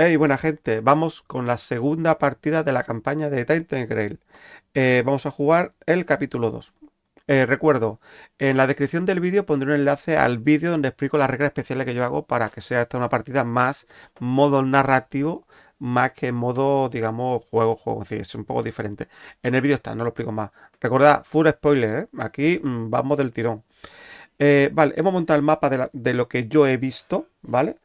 Hey, buena gente, vamos con la segunda partida de la campaña de Titan eh, vamos a jugar el capítulo 2. Eh, recuerdo, en la descripción del vídeo pondré un enlace al vídeo donde explico las reglas especiales que yo hago para que sea esta una partida más modo narrativo, más que modo, digamos, juego, juego. Es, es un poco diferente. En el vídeo está, no lo explico más. Recordad, full spoiler, ¿eh? aquí mm, vamos del tirón. Eh, vale, hemos montado el mapa de, de, lo que yo he visto, ¿vale?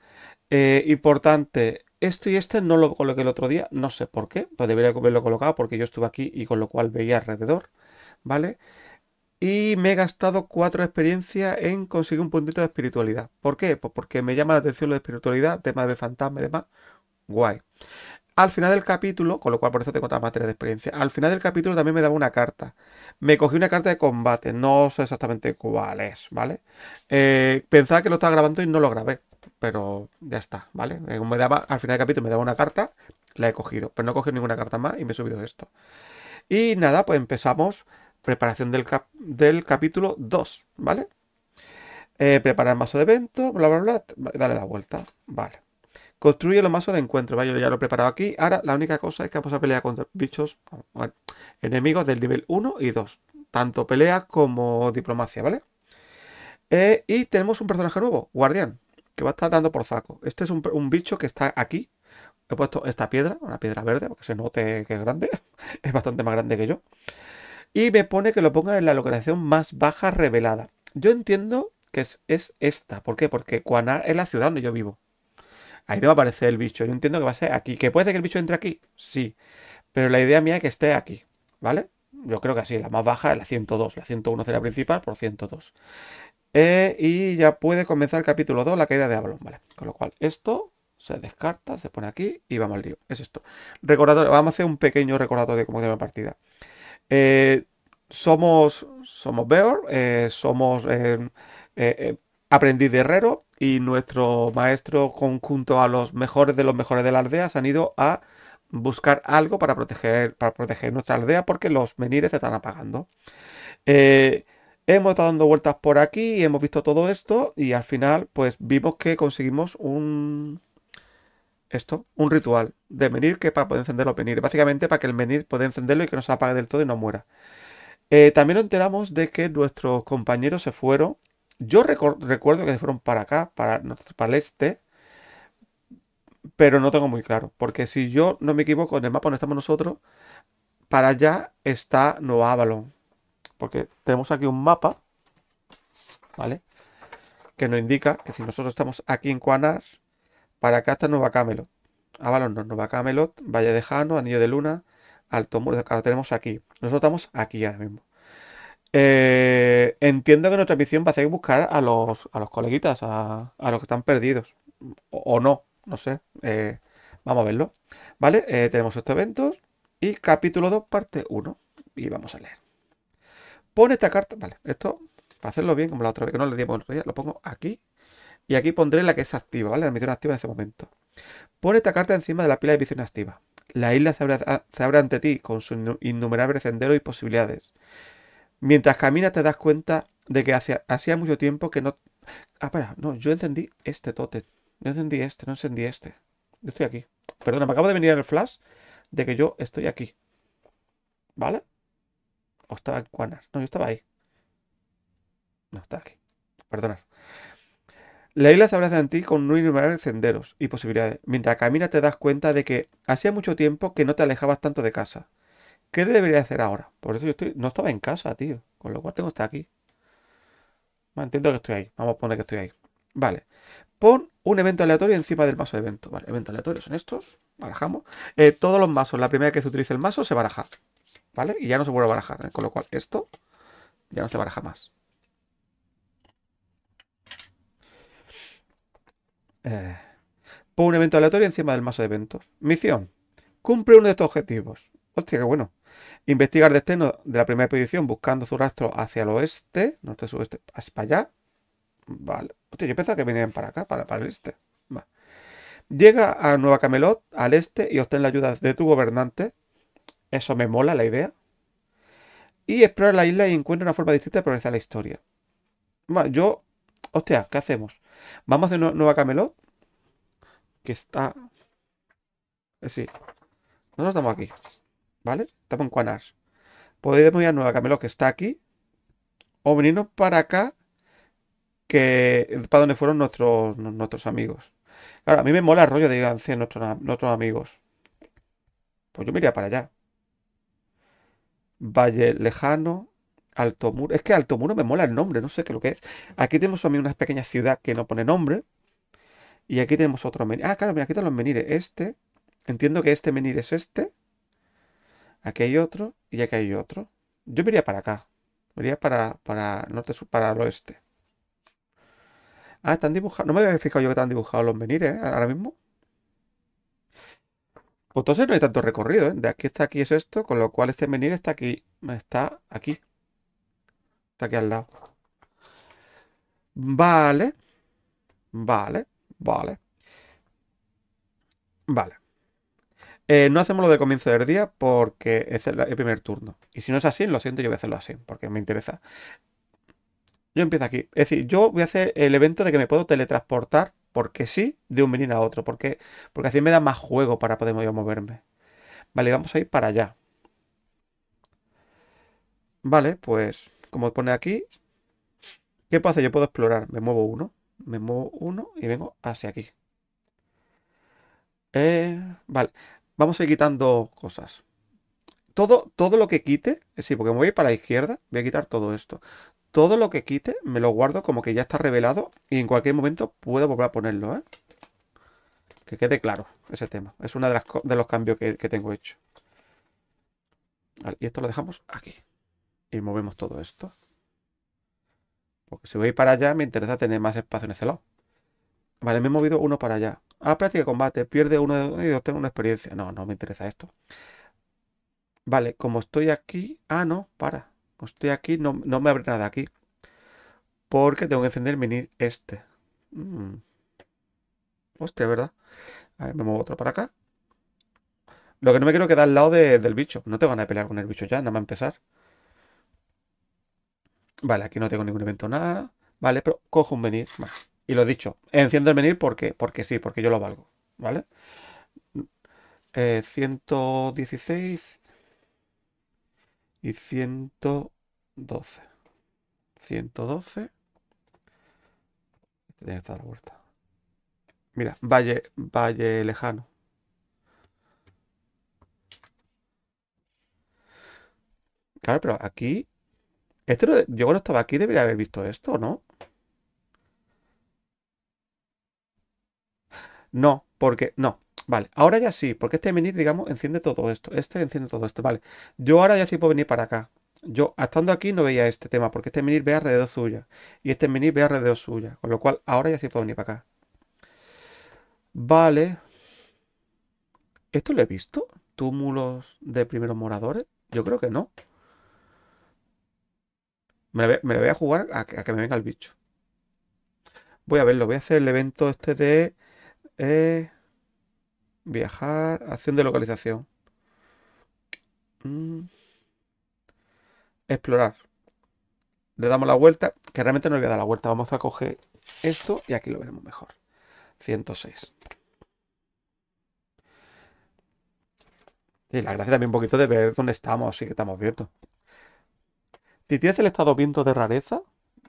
importante, esto y este no lo coloqué el otro día, no sé por qué, pues debería haberlo colocado porque yo estuve aquí y con lo cual veía alrededor, ¿vale? Y me he gastado cuatro experiencias en conseguir un puntito de espiritualidad. ¿Por qué? Pues porque me llama la atención la espiritualidad, tema de fantasma y demás. Guay. Al final del capítulo, con lo cual por eso tengo otra materia de experiencia, al final del capítulo también me daba una carta. Me cogí una carta de combate, no sé exactamente cuál es, ¿vale? Eh, pensaba que lo estaba grabando y no lo grabé pero ya está, ¿vale? Eh, me daba, al final del capítulo me daba una carta, la he cogido, pero no he cogido ninguna carta más y me he subido esto. Y nada, pues empezamos preparación del, del capítulo 2, ¿vale? Eh, preparar mazo de evento, bla, bla, bla, dale la vuelta, vale. Construye el mazo de encuentro, ¿vale? Yo ya lo he preparado aquí. Ahora la única cosa es que vamos a pelear contra bichos, ah, enemigos del nivel 1 y 2. Tanto pelea como diplomacia, ¿vale? Eh, y tenemos un personaje nuevo, guardián que va a estar dando por saco. Este es un, bicho que está aquí. He puesto esta piedra, una piedra verde, Porque se note que es grande. es bastante más grande que yo. Y me pone que lo ponga en la localización más baja revelada. Yo entiendo que es, esta. ¿Por qué? Porque Cuanar es la ciudad donde yo vivo. Ahí no va a aparecer el bicho. Yo entiendo que va a ser aquí. ¿Que puede que el bicho entre aquí? Sí. Pero la idea mía es que esté aquí. ¿Vale? Yo creo que así. La más baja es la 102. La 101 será principal por 102. Eh, y ya puede comenzar el capítulo 2, la caída de Avalon, ¿vale? Con lo cual, esto se descarta, se pone aquí y vamos al río. Es esto. recordado, vamos a hacer un pequeño recordatorio de cómo queda la partida. Eh, somos, somos Beor, eh, somos eh, aprendiz de herrero y nuestro maestro, conjunto a los mejores de los mejores de la aldea, se han ido a buscar algo para proteger, para proteger nuestra aldea porque los menires se están apagando. Eh, Hemos estado dando vueltas por aquí y hemos visto todo esto y al final pues vimos que conseguimos un... Esto, un ritual de venir. que para poder encenderlo los venir. Básicamente para que el menir pueda encenderlo y que no se apague del todo y no muera. Eh, también nos enteramos de que nuestros compañeros se fueron. Yo recuerdo que se fueron para acá, para, para el este. Pero no tengo muy claro. Porque si yo no me equivoco, en el mapa donde estamos nosotros, para allá está Nueva Avalon. Porque tenemos aquí un mapa, ¿vale? Que nos indica que si nosotros estamos aquí en Cuanas, para acá está Nueva Camelot. Avalon, ah, no, Nueva Camelot, Valle de Jano, Anillo de Luna, Alto Muro. Claro, lo tenemos aquí. Nosotros estamos aquí ahora mismo. Eh, entiendo que nuestra misión va a ser buscar a los, a los coleguitas, a, los que están perdidos. O, no, no sé. Eh, vamos a verlo. ¿Vale? Eh, tenemos estos eventos y capítulo 2, parte 1. Y vamos a leer. Pone esta carta, vale, esto, para hacerlo bien, como la otra vez, que no le dimos lo pongo aquí. Y aquí pondré la que es activa, ¿vale? La misión activa en este momento. Pone esta carta encima de la pila de visión activa. La isla se abre, ah, ante ti con sus innumerables senderos y posibilidades. Mientras caminas te das cuenta de que hacía, mucho tiempo que no... Ah, para, no, yo encendí este totem. Yo encendí este, no encendí este. Yo estoy aquí. Perdona, me acabo de venir el flash de que yo estoy aquí. ¿Vale? estaba en Cuanas. No, yo estaba ahí. No, está aquí. Perdonad. La isla se abraza en ti con un innumerables senderos y posibilidades. Mientras caminas te das cuenta de que hacía mucho tiempo que no te alejabas tanto de casa. ¿Qué debería hacer ahora? Por eso yo estoy, no estaba en casa, tío. Con lo cual tengo que estar aquí. entiendo que estoy ahí. Vamos a poner que estoy ahí. Vale. Pon un evento aleatorio encima del mazo de evento. Vale, evento aleatorio son estos. Barajamos. Eh, todos los mazos, la primera vez que se utiliza el mazo, se baraja. ¿Vale? Y ya no se vuelve a barajar, ¿eh? con lo cual esto ya no se baraja más. Eh, un evento aleatorio encima del mazo de eventos. Misión. Cumple uno de estos objetivos. Hostia, qué bueno. Investigar destino de la primera expedición buscando su rastro hacia el oeste, norte, sureste, hacia allá. Vale. Hostia, yo pensaba que venían para acá, para, para el este. Llega a Nueva Camelot, al este, y obtén la ayuda de tu gobernante, eso me mola la idea. Y explorar la isla y encuentra una forma distinta de progresar la historia. Bueno, yo. Hostia, ¿qué hacemos? Vamos de Nueva Camelot. Que está. Eh, sí. Nosotros estamos aquí. ¿Vale? Estamos en Cuanas. Podemos ir a Nueva Camelot, que está aquí. O venirnos para acá. Que. Para donde fueron nuestros, nuestros amigos. Claro, a mí me mola el rollo de ir a nuestros, nuestros amigos. Pues yo me iría para allá. Valle Lejano, Alto Muro. Es que Alto Muro me mola el nombre, no sé qué lo que es. Aquí tenemos también una pequeña ciudad que no pone nombre. Y aquí tenemos otro menir. Ah, claro, mira, aquí están los menires. Este. Entiendo que este menir es este. Aquí hay otro y aquí hay otro. Yo me iría para acá. Me iría para, para norte, sur, para el oeste. Ah, están dibujados. No me había fijado yo que están dibujados los menires ¿eh? ahora mismo. Pues entonces no hay tanto recorrido, ¿eh? De aquí está aquí es esto, con lo cual este venir está aquí. Está aquí. Está aquí al lado. Vale. Vale. Vale. Vale. Eh, no hacemos lo de comienzo del día porque es el, el, primer turno. Y si no es así, lo siento, yo voy a hacerlo así, porque me interesa. Yo empiezo aquí. Es decir, yo voy a hacer el evento de que me puedo teletransportar porque sí, de un menino a otro, porque, porque así me da más juego para poder moverme. Vale, vamos a ir para allá. Vale, pues como pone aquí, ¿qué pasa Yo puedo explorar, me muevo uno, me muevo uno y vengo hacia aquí. Eh, vale, vamos a ir quitando cosas. Todo, todo lo que quite, sí, porque me voy para la izquierda, voy a quitar todo esto todo lo que quite me lo guardo como que ya está revelado y en cualquier momento puedo volver a ponerlo, ¿eh? Que quede claro ese tema. Es uno de, de los cambios que, tengo hecho. y esto lo dejamos aquí. Y movemos todo esto. Porque si voy para allá me interesa tener más espacio en ese lado. Vale, me he movido uno para allá. Ah, práctica de combate. Pierde uno y tengo una experiencia. No, no me interesa esto. Vale, como estoy aquí... Ah, no, para estoy aquí, no, me abre nada aquí. Porque tengo que encender el venir este. Mm. Hostia, ¿verdad? A ver, me muevo otro para acá. Lo que no me quiero quedar al lado del bicho. No tengo ganas de pelear con el bicho ya, nada más empezar. Vale, aquí no tengo ningún evento, nada. Vale, pero cojo un venir. Y lo he dicho, enciendo el venir porque, porque sí, porque yo lo valgo. ¿Vale? 116 eh, y 100... 12. 112. Este Mira, Valle, Valle Lejano. Claro, pero aquí... Este yo estaba aquí debería haber visto esto, ¿no? No, porque... No, vale. Ahora ya sí, porque este venir, digamos, enciende todo esto. Este enciende todo esto, vale. Yo ahora ya sí puedo venir para acá yo estando aquí no veía este tema, porque este mini ve alrededor suya, y este mini ve alrededor suya, con lo cual ahora ya sí puedo venir para acá. Vale. ¿Esto lo he visto? ¿Túmulos de primeros moradores? Yo creo que no. Me voy, a jugar a que, me venga el bicho. Voy a verlo, voy a hacer el evento este de... Eh, viajar, acción de localización. Mm explorar. Le damos la vuelta, que realmente no le voy a dar la vuelta. Vamos a coger esto y aquí lo veremos mejor. 106. y la gracia también un poquito de ver dónde estamos, así que estamos viendo. Si tienes el estado viento de rareza,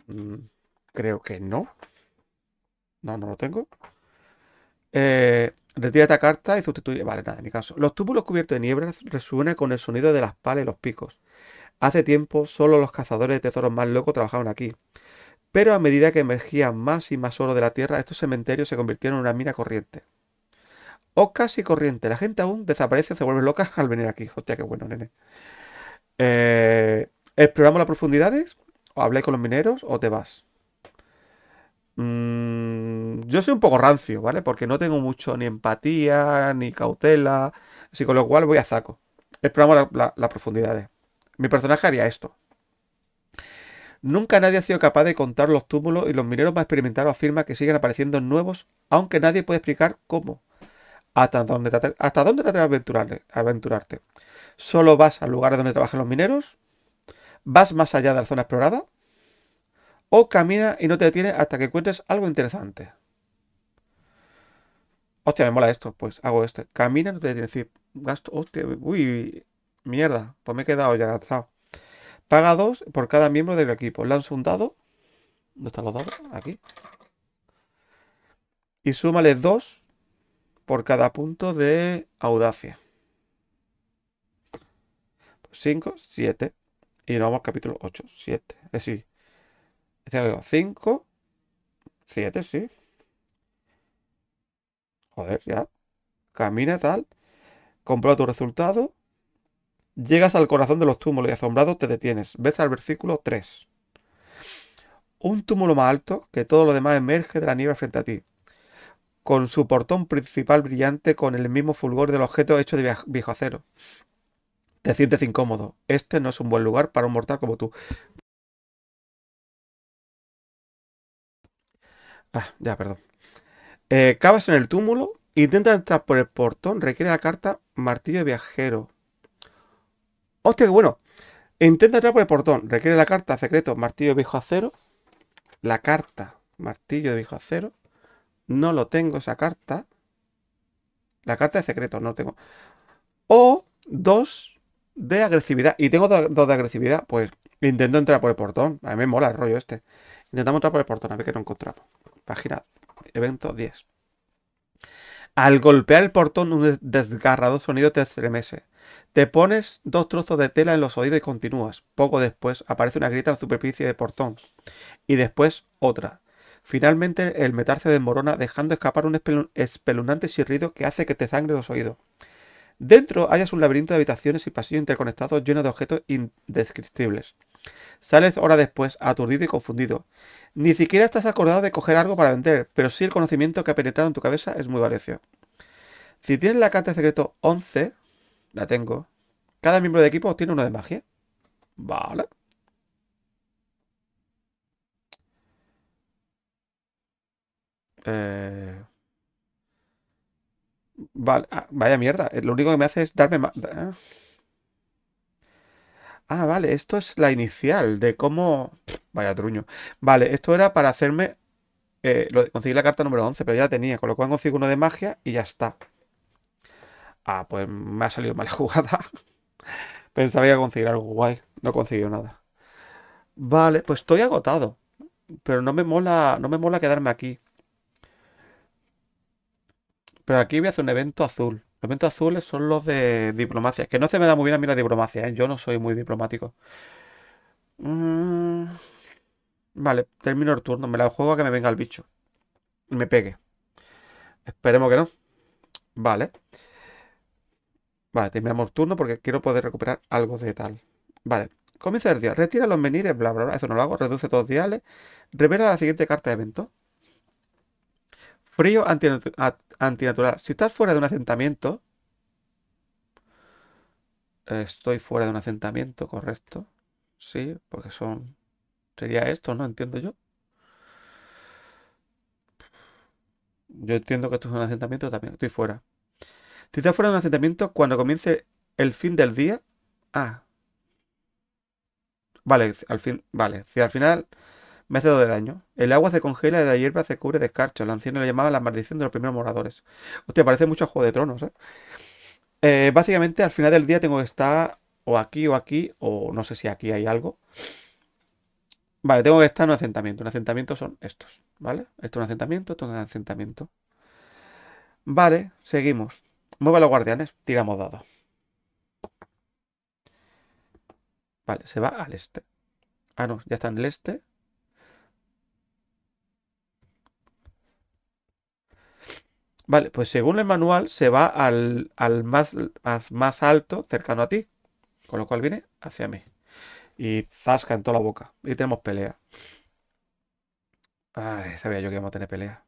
mm, creo que no. No, no lo tengo. Eh, retira esta carta y sustituye. Vale, nada, en mi caso. Los túbulos cubiertos de niebla resuenan con el sonido de las palas y los picos. Hace tiempo solo los cazadores de tesoros más locos trabajaban aquí. Pero a medida que emergían más y más oro de la tierra, estos cementerios se convirtieron en una mina corriente. O casi corriente. La gente aún desaparece o se vuelve loca al venir aquí. Hostia, qué bueno, nene. Eh, ¿Exploramos las profundidades? ¿O hablé con los mineros? ¿O te vas? Mm, yo soy un poco rancio, ¿vale? Porque no tengo mucho ni empatía, ni cautela. Así con lo cual voy a saco. Exploramos las profundidades. Mi personaje haría esto. Nunca nadie ha sido capaz de contar los túmulos y los mineros más experimentados afirman que siguen apareciendo nuevos, aunque nadie puede explicar cómo. ¿Hasta dónde te, hasta dónde aventurarte, aventurarte? ¿Solo vas al lugar donde trabajan los mineros? ¿Vas más allá de la zona explorada? ¿O camina y no te detienes hasta que encuentres algo interesante? Hostia, me mola esto. Pues hago esto. Camina, no te detienes. Decir, gasto, hostia, uy, Mierda, pues me he quedado ya gastado. Paga dos por cada miembro del equipo. Lanza un dado. ¿Dónde están los dados? Aquí. Y súmale dos por cada punto de audacia. 5, pues 7. Y nos vamos al capítulo 8, 7. Es decir, 5, este 7, sí. Joder, ya. Camina tal. Comprueba tu resultado. Llegas al corazón de los túmulos y asombrado te detienes. Ves al versículo 3. Un túmulo más alto que todo lo demás emerge de la nieve frente a ti, con su portón principal brillante con el mismo fulgor del objeto hecho de viejo acero. Te sientes incómodo. Este no es un buen lugar para un mortal como tú. Ah, ya, perdón. Cabas eh, cavas en el túmulo, Intenta entrar por el portón, requiere la carta Martillo Viajero. Hostia, qué bueno. Intenta entrar por el portón. Requiere la carta secreto martillo de viejo acero. La carta martillo de viejo acero. No lo tengo esa carta. La carta de secreto no lo tengo. O dos de agresividad. Y tengo dos, de agresividad. Pues intento entrar por el portón. A mí me mola el rollo este. Intentamos entrar por el portón. A ver qué no encontramos. Página evento 10. Al golpear el portón, un desgarrado sonido te estremece. Te pones dos trozos de tela en los oídos y continúas. Poco después aparece una grieta en la superficie de portón y después otra. Finalmente el metarse se desmorona dejando escapar un espelunante espeluznante chirrido que hace que te sangre los oídos. Dentro hayas un laberinto de habitaciones y pasillos interconectados llenos de objetos indescriptibles. Sales horas después, aturdido y confundido. Ni siquiera estás acordado de coger algo para vender, pero sí el conocimiento que ha penetrado en tu cabeza es muy valioso. Si tienes la carta de secreto 11, la tengo. Cada miembro de equipo tiene una de magia. Vale. Eh, vale. Ah, vaya mierda. Eh, lo único que me hace es darme... Eh. Ah, vale. Esto es la inicial de cómo... vaya truño. Vale, esto era para hacerme... Eh, conseguir la carta número 11, pero ya la tenía. Con lo cual consigo uno de magia y ya está. Ah, pues me ha salido mal jugada. Pensaba que a conseguir algo guay. No he nada. Vale, pues estoy agotado. Pero no me mola, no me mola quedarme aquí. Pero aquí voy a hacer un evento azul. Los eventos azules son los de diplomacia. Que no se me da muy bien a mí la diplomacia, ¿eh? Yo no soy muy diplomático. Mm, vale, termino el turno. Me la juego a que me venga el bicho. Me pegue. Esperemos que no. Vale. Vale, terminamos turno porque quiero poder recuperar algo de tal. Vale, comienza el día. Retira los menires, bla, bla, bla. Eso no lo hago. Reduce todos los diales. Revela la siguiente carta de evento. Frío antinatural. antinatural. Si estás fuera de un asentamiento... Estoy fuera de un asentamiento, correcto. Sí, porque son... Sería esto, ¿no? Entiendo yo. Yo entiendo que esto es un asentamiento también. Estoy fuera. Si te fuera un asentamiento, cuando comience el fin del día. Ah. Vale, al fin. Vale, si al final me hace de daño. El agua se congela y la hierba se cubre de escarcho. El anciano le llamaba la maldición de los primeros moradores. Hostia, parece mucho Juego de Tronos, ¿eh? ¿eh? Básicamente, al final del día tengo que estar o aquí o aquí, o no sé si aquí hay algo. Vale, tengo que estar en un asentamiento. Un asentamiento son estos, ¿vale? Esto es un asentamiento, esto es un asentamiento. Vale, seguimos. Mueve los guardianes. Tiramos dados. Vale, se va al este. Ah, no, ya está en el este. Vale, pues según el manual se va al, al más, más, alto cercano a ti. Con lo cual viene hacia mí. Y zasca en toda la boca. Y tenemos pelea. sabía yo que íbamos a tener pelea.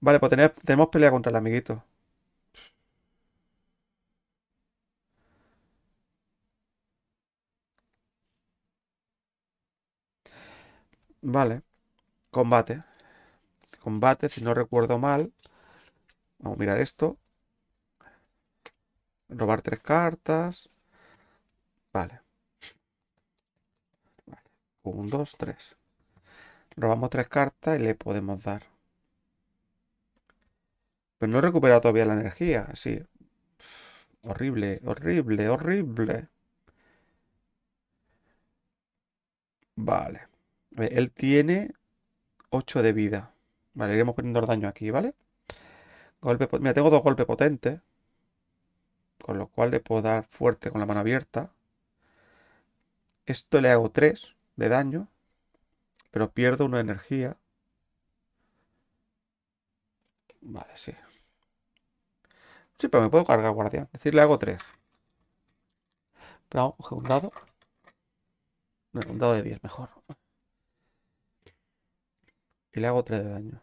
Vale, pues tenemos pelea contra el amiguito. Vale. Combate. Combate, si no recuerdo mal. Vamos a mirar esto. Robar tres cartas. Vale. vale. Un, dos, tres. Robamos tres cartas y le podemos dar. Pero no he recuperado todavía la energía. Sí. horrible, horrible, horrible. Vale. Él tiene 8 de vida. Vale, iremos poniendo daño aquí, ¿vale? Golpe, mira, tengo dos golpes potentes. Con lo cual le puedo dar fuerte con la mano abierta. Esto le hago 3 de daño. Pero pierdo una energía. Vale, sí. Sí, pero me puedo cargar guardián. Es decir, le hago 3. Pero un dado. un dado de 10 mejor le hago 3 de daño.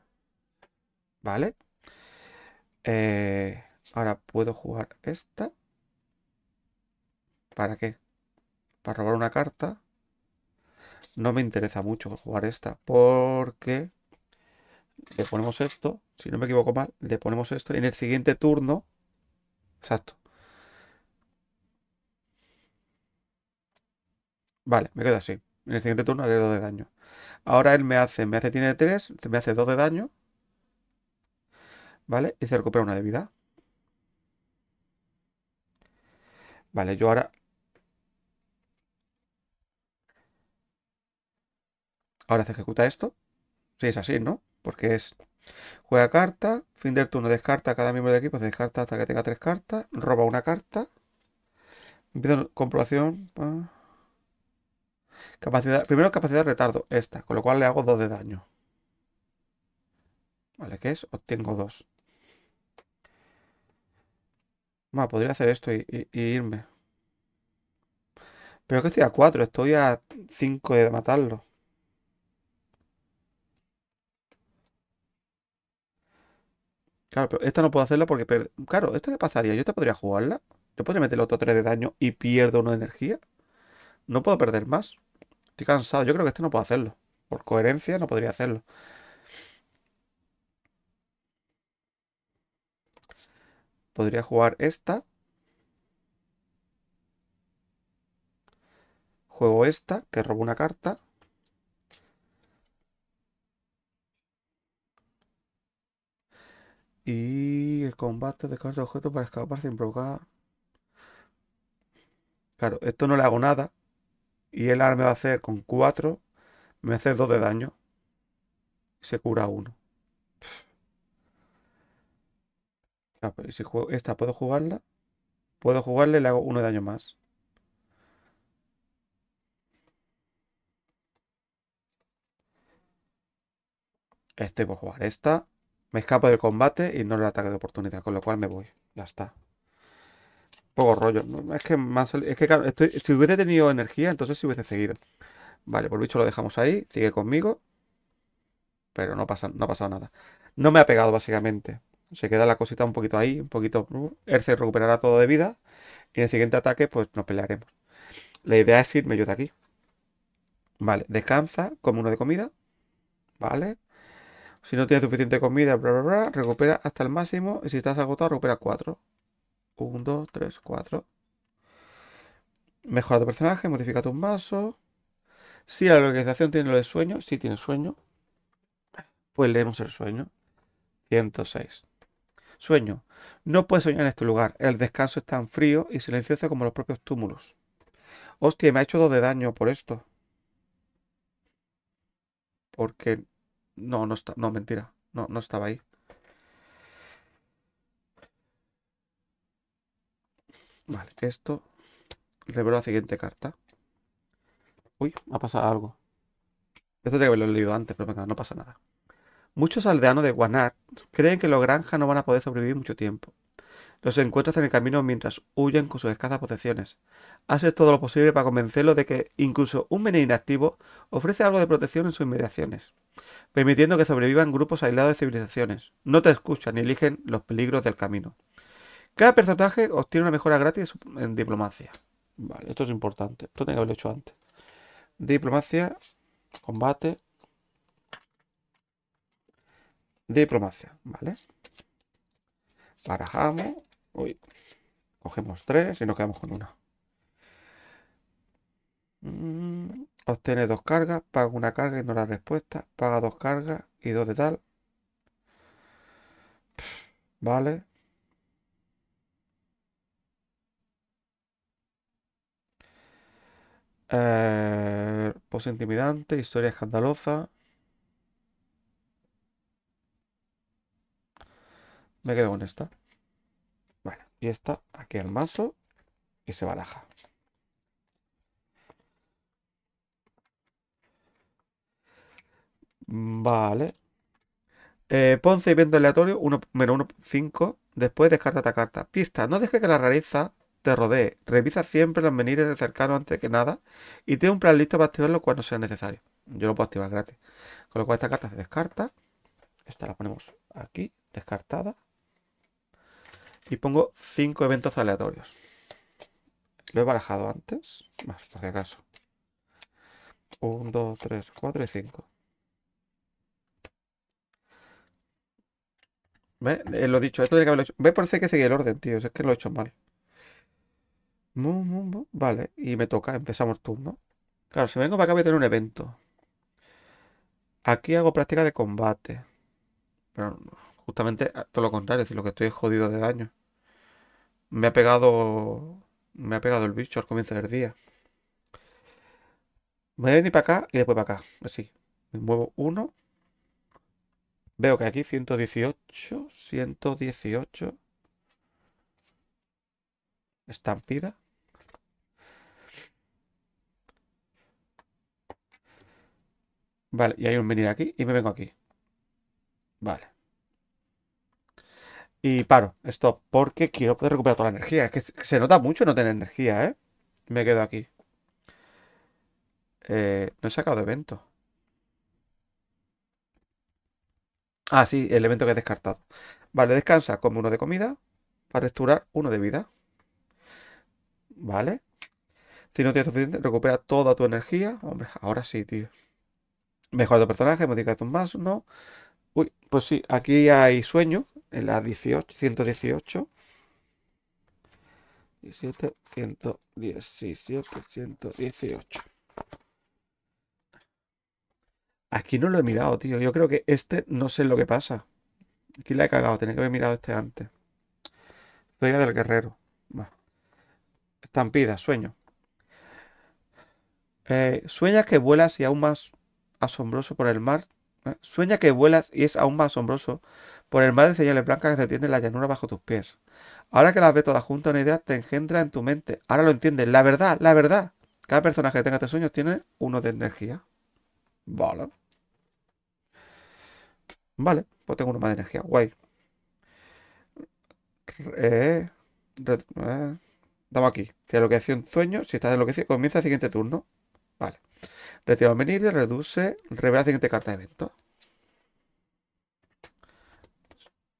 ¿Vale? Eh, ahora puedo jugar esta. ¿Para qué? Para robar una carta. No me interesa mucho jugar esta. Porque le ponemos esto. Si no me equivoco mal, le ponemos esto. Y en el siguiente turno. Exacto. Vale, me queda así. En el siguiente turno le doy de daño. Ahora él me hace, me hace tiene 3, me hace 2 de daño. ¿Vale? Y se recupera una de vida. Vale, yo ahora... Ahora se ejecuta esto. Sí, es así, ¿no? Porque es... Juega carta, fin del turno, descarta a cada miembro del equipo, descarta hasta que tenga tres cartas, roba una carta, empieza comprobación... Capacidad, primero capacidad de retardo, esta, con lo cual le hago 2 de daño. Vale, ¿qué es? Obtengo 2. podría hacer esto y, irme. Pero que estoy a 4, estoy a 5 de matarlo. Claro, pero esta no puedo hacerla porque... Claro, ¿esto qué pasaría? ¿Yo te podría jugarla? ¿Yo podría meterle otro 3 de daño y pierdo 1 de energía? No puedo perder más. Estoy cansado. Yo creo que este no puedo hacerlo. Por coherencia no podría hacerlo. Podría jugar esta. Juego esta, que robo una carta. Y el combate de carta objeto para escapar sin provocar. Claro, esto no le hago nada. Y el arma va a hacer con 4, me hace 2 de daño. se cura 1. Pues, esta, ¿puedo jugarla? Puedo jugarle y le hago 1 de daño más. Estoy por jugar esta. Me escapo del combate y no le ataque de oportunidad, con lo cual me voy. Ya está. Poco rollo. Es que más. Es que si hubiese tenido energía, entonces si hubiese seguido. Vale, por bicho lo dejamos ahí. Sigue conmigo. Pero no pasa, no ha pasado nada. No me ha pegado, básicamente. Se queda la cosita un poquito ahí, un poquito. Erce recuperará todo de vida. Y en el siguiente ataque, pues nos pelearemos. La idea es irme yo de aquí. Vale, descansa, come uno de comida. Vale. Si no tienes suficiente comida, bla, bla, bla, recupera hasta el máximo. Y si estás agotado, recupera cuatro. 1, 2, 3, 4. Mejora tu personaje, modifica un vaso. Si la organización tiene lo de sueño, si tiene sueño, pues leemos el sueño. 106. Sueño. No puedes soñar en este lugar. El descanso es tan frío y silencioso como los propios túmulos. Hostia, me ha hecho dos de daño por esto. Porque... No, no está... No, mentira. No, no estaba ahí. Vale, esto reveló la siguiente carta. Uy, ha pasado algo. Esto tengo haberlo leído antes, pero venga, no pasa nada. Muchos aldeanos de Guanar creen que los granjas no van a poder sobrevivir mucho tiempo. Los encuentras en el camino mientras huyen con sus escasas posesiones. Haces todo lo posible para convencerlos de que incluso un veneno inactivo ofrece algo de protección en sus inmediaciones, permitiendo que sobrevivan grupos aislados de civilizaciones. No te escuchan ni eligen los peligros del camino. Cada personaje obtiene una mejora gratis en diplomacia. Vale, esto es importante. Esto tengo que haberlo hecho antes. Diplomacia, combate. Diplomacia, ¿vale? Barajamos. Uy. Cogemos tres y nos quedamos con una. Mm, obtiene dos cargas, paga una carga, y no la respuesta, paga dos cargas y dos de tal. vale. Eh, pose intimidante, historia escandalosa. Me quedo con esta. Bueno, y esta aquí al mazo y se baraja. Vale. Eh, Ponce y viento aleatorio, 1 menos 1, 5. Después descarta esta carta. Pista, no deje que la realiza te rodee. Revisa siempre los menires cercanos antes que nada y ten un plan listo para activarlo cuando sea necesario. Yo lo puedo activar gratis. Con lo cual esta carta se descarta. Esta la ponemos aquí, descartada. Y pongo 5 eventos aleatorios. Lo he barajado antes, más por si acaso. 1, 2, 3, 4 y 5. ¿Ves? Eh, lo lo dicho, esto tiene que haberlo hecho. Parece que sigue el orden, tío. Es que lo he hecho mal. Vale, y me toca, empezamos turno. Claro, si vengo para acá voy a tener un evento. Aquí hago práctica de combate. Pero justamente todo lo contrario, es decir, lo que estoy jodido de daño. Me ha pegado. Me ha pegado el bicho al comienzo del día. Voy a venir para acá y después para acá. Así. Me muevo uno. Veo que aquí 118. 118. Estampida. Vale, y hay un venir aquí y me vengo aquí. Vale. Y paro, stop, porque quiero poder recuperar toda la energía. Es que se nota mucho no tener energía, ¿eh? Me quedo aquí. Eh, no he sacado de evento. Ah, sí, el evento que he descartado. Vale, descansa, come uno de comida para restaurar uno de vida. Vale. Si no tienes suficiente, recupera toda tu energía. Hombre, ahora sí, tío. Mejor de personaje, tus más, ¿no? Uy, pues sí, aquí hay sueño, en la 18, 118. 17, 117, 118. Aquí no lo he mirado, tío. Yo creo que este no sé lo que pasa. Aquí la he cagado, tenía que haber mirado este antes. Feria del guerrero. Estampida, sueño. Eh, sueñas que vuelas y aún más asombroso por el mar. ¿eh? Sueña que vuelas y es aún más asombroso por el mar de señales blancas que se tiende la llanura bajo tus pies. Ahora que las ves todas juntas, una idea te engendra en tu mente. Ahora lo entiendes. La verdad, la verdad. Cada personaje que tenga este sueño tiene uno de energía. Vale. Vale, pues tengo uno más de energía. Guay. Eh, damos aquí. Si hacía un sueño, si que se, comienza el siguiente turno. Vale a venir y reduce, revela siguiente carta de evento.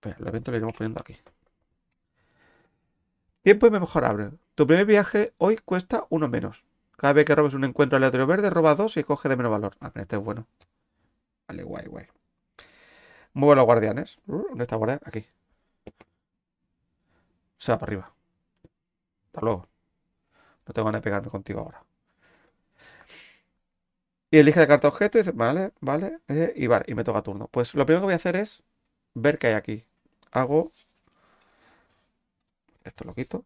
el evento lo iremos poniendo aquí. Tiempo inmejorable. Tu primer viaje hoy cuesta uno menos. Cada vez que robes un encuentro aleatorio verde, roba dos y coge de menos valor. Ah, este es bueno. Vale, guay, guay. Muevo los guardianes. Uh, ¿Dónde está el guardián? Aquí. O para arriba. Hasta luego. No tengo ganas de pegarme contigo ahora. Y elige la carta objeto y dice, vale, vale, eh, y vale, y me toca turno. Pues lo primero que voy a hacer es ver qué hay aquí. Hago... Esto lo quito.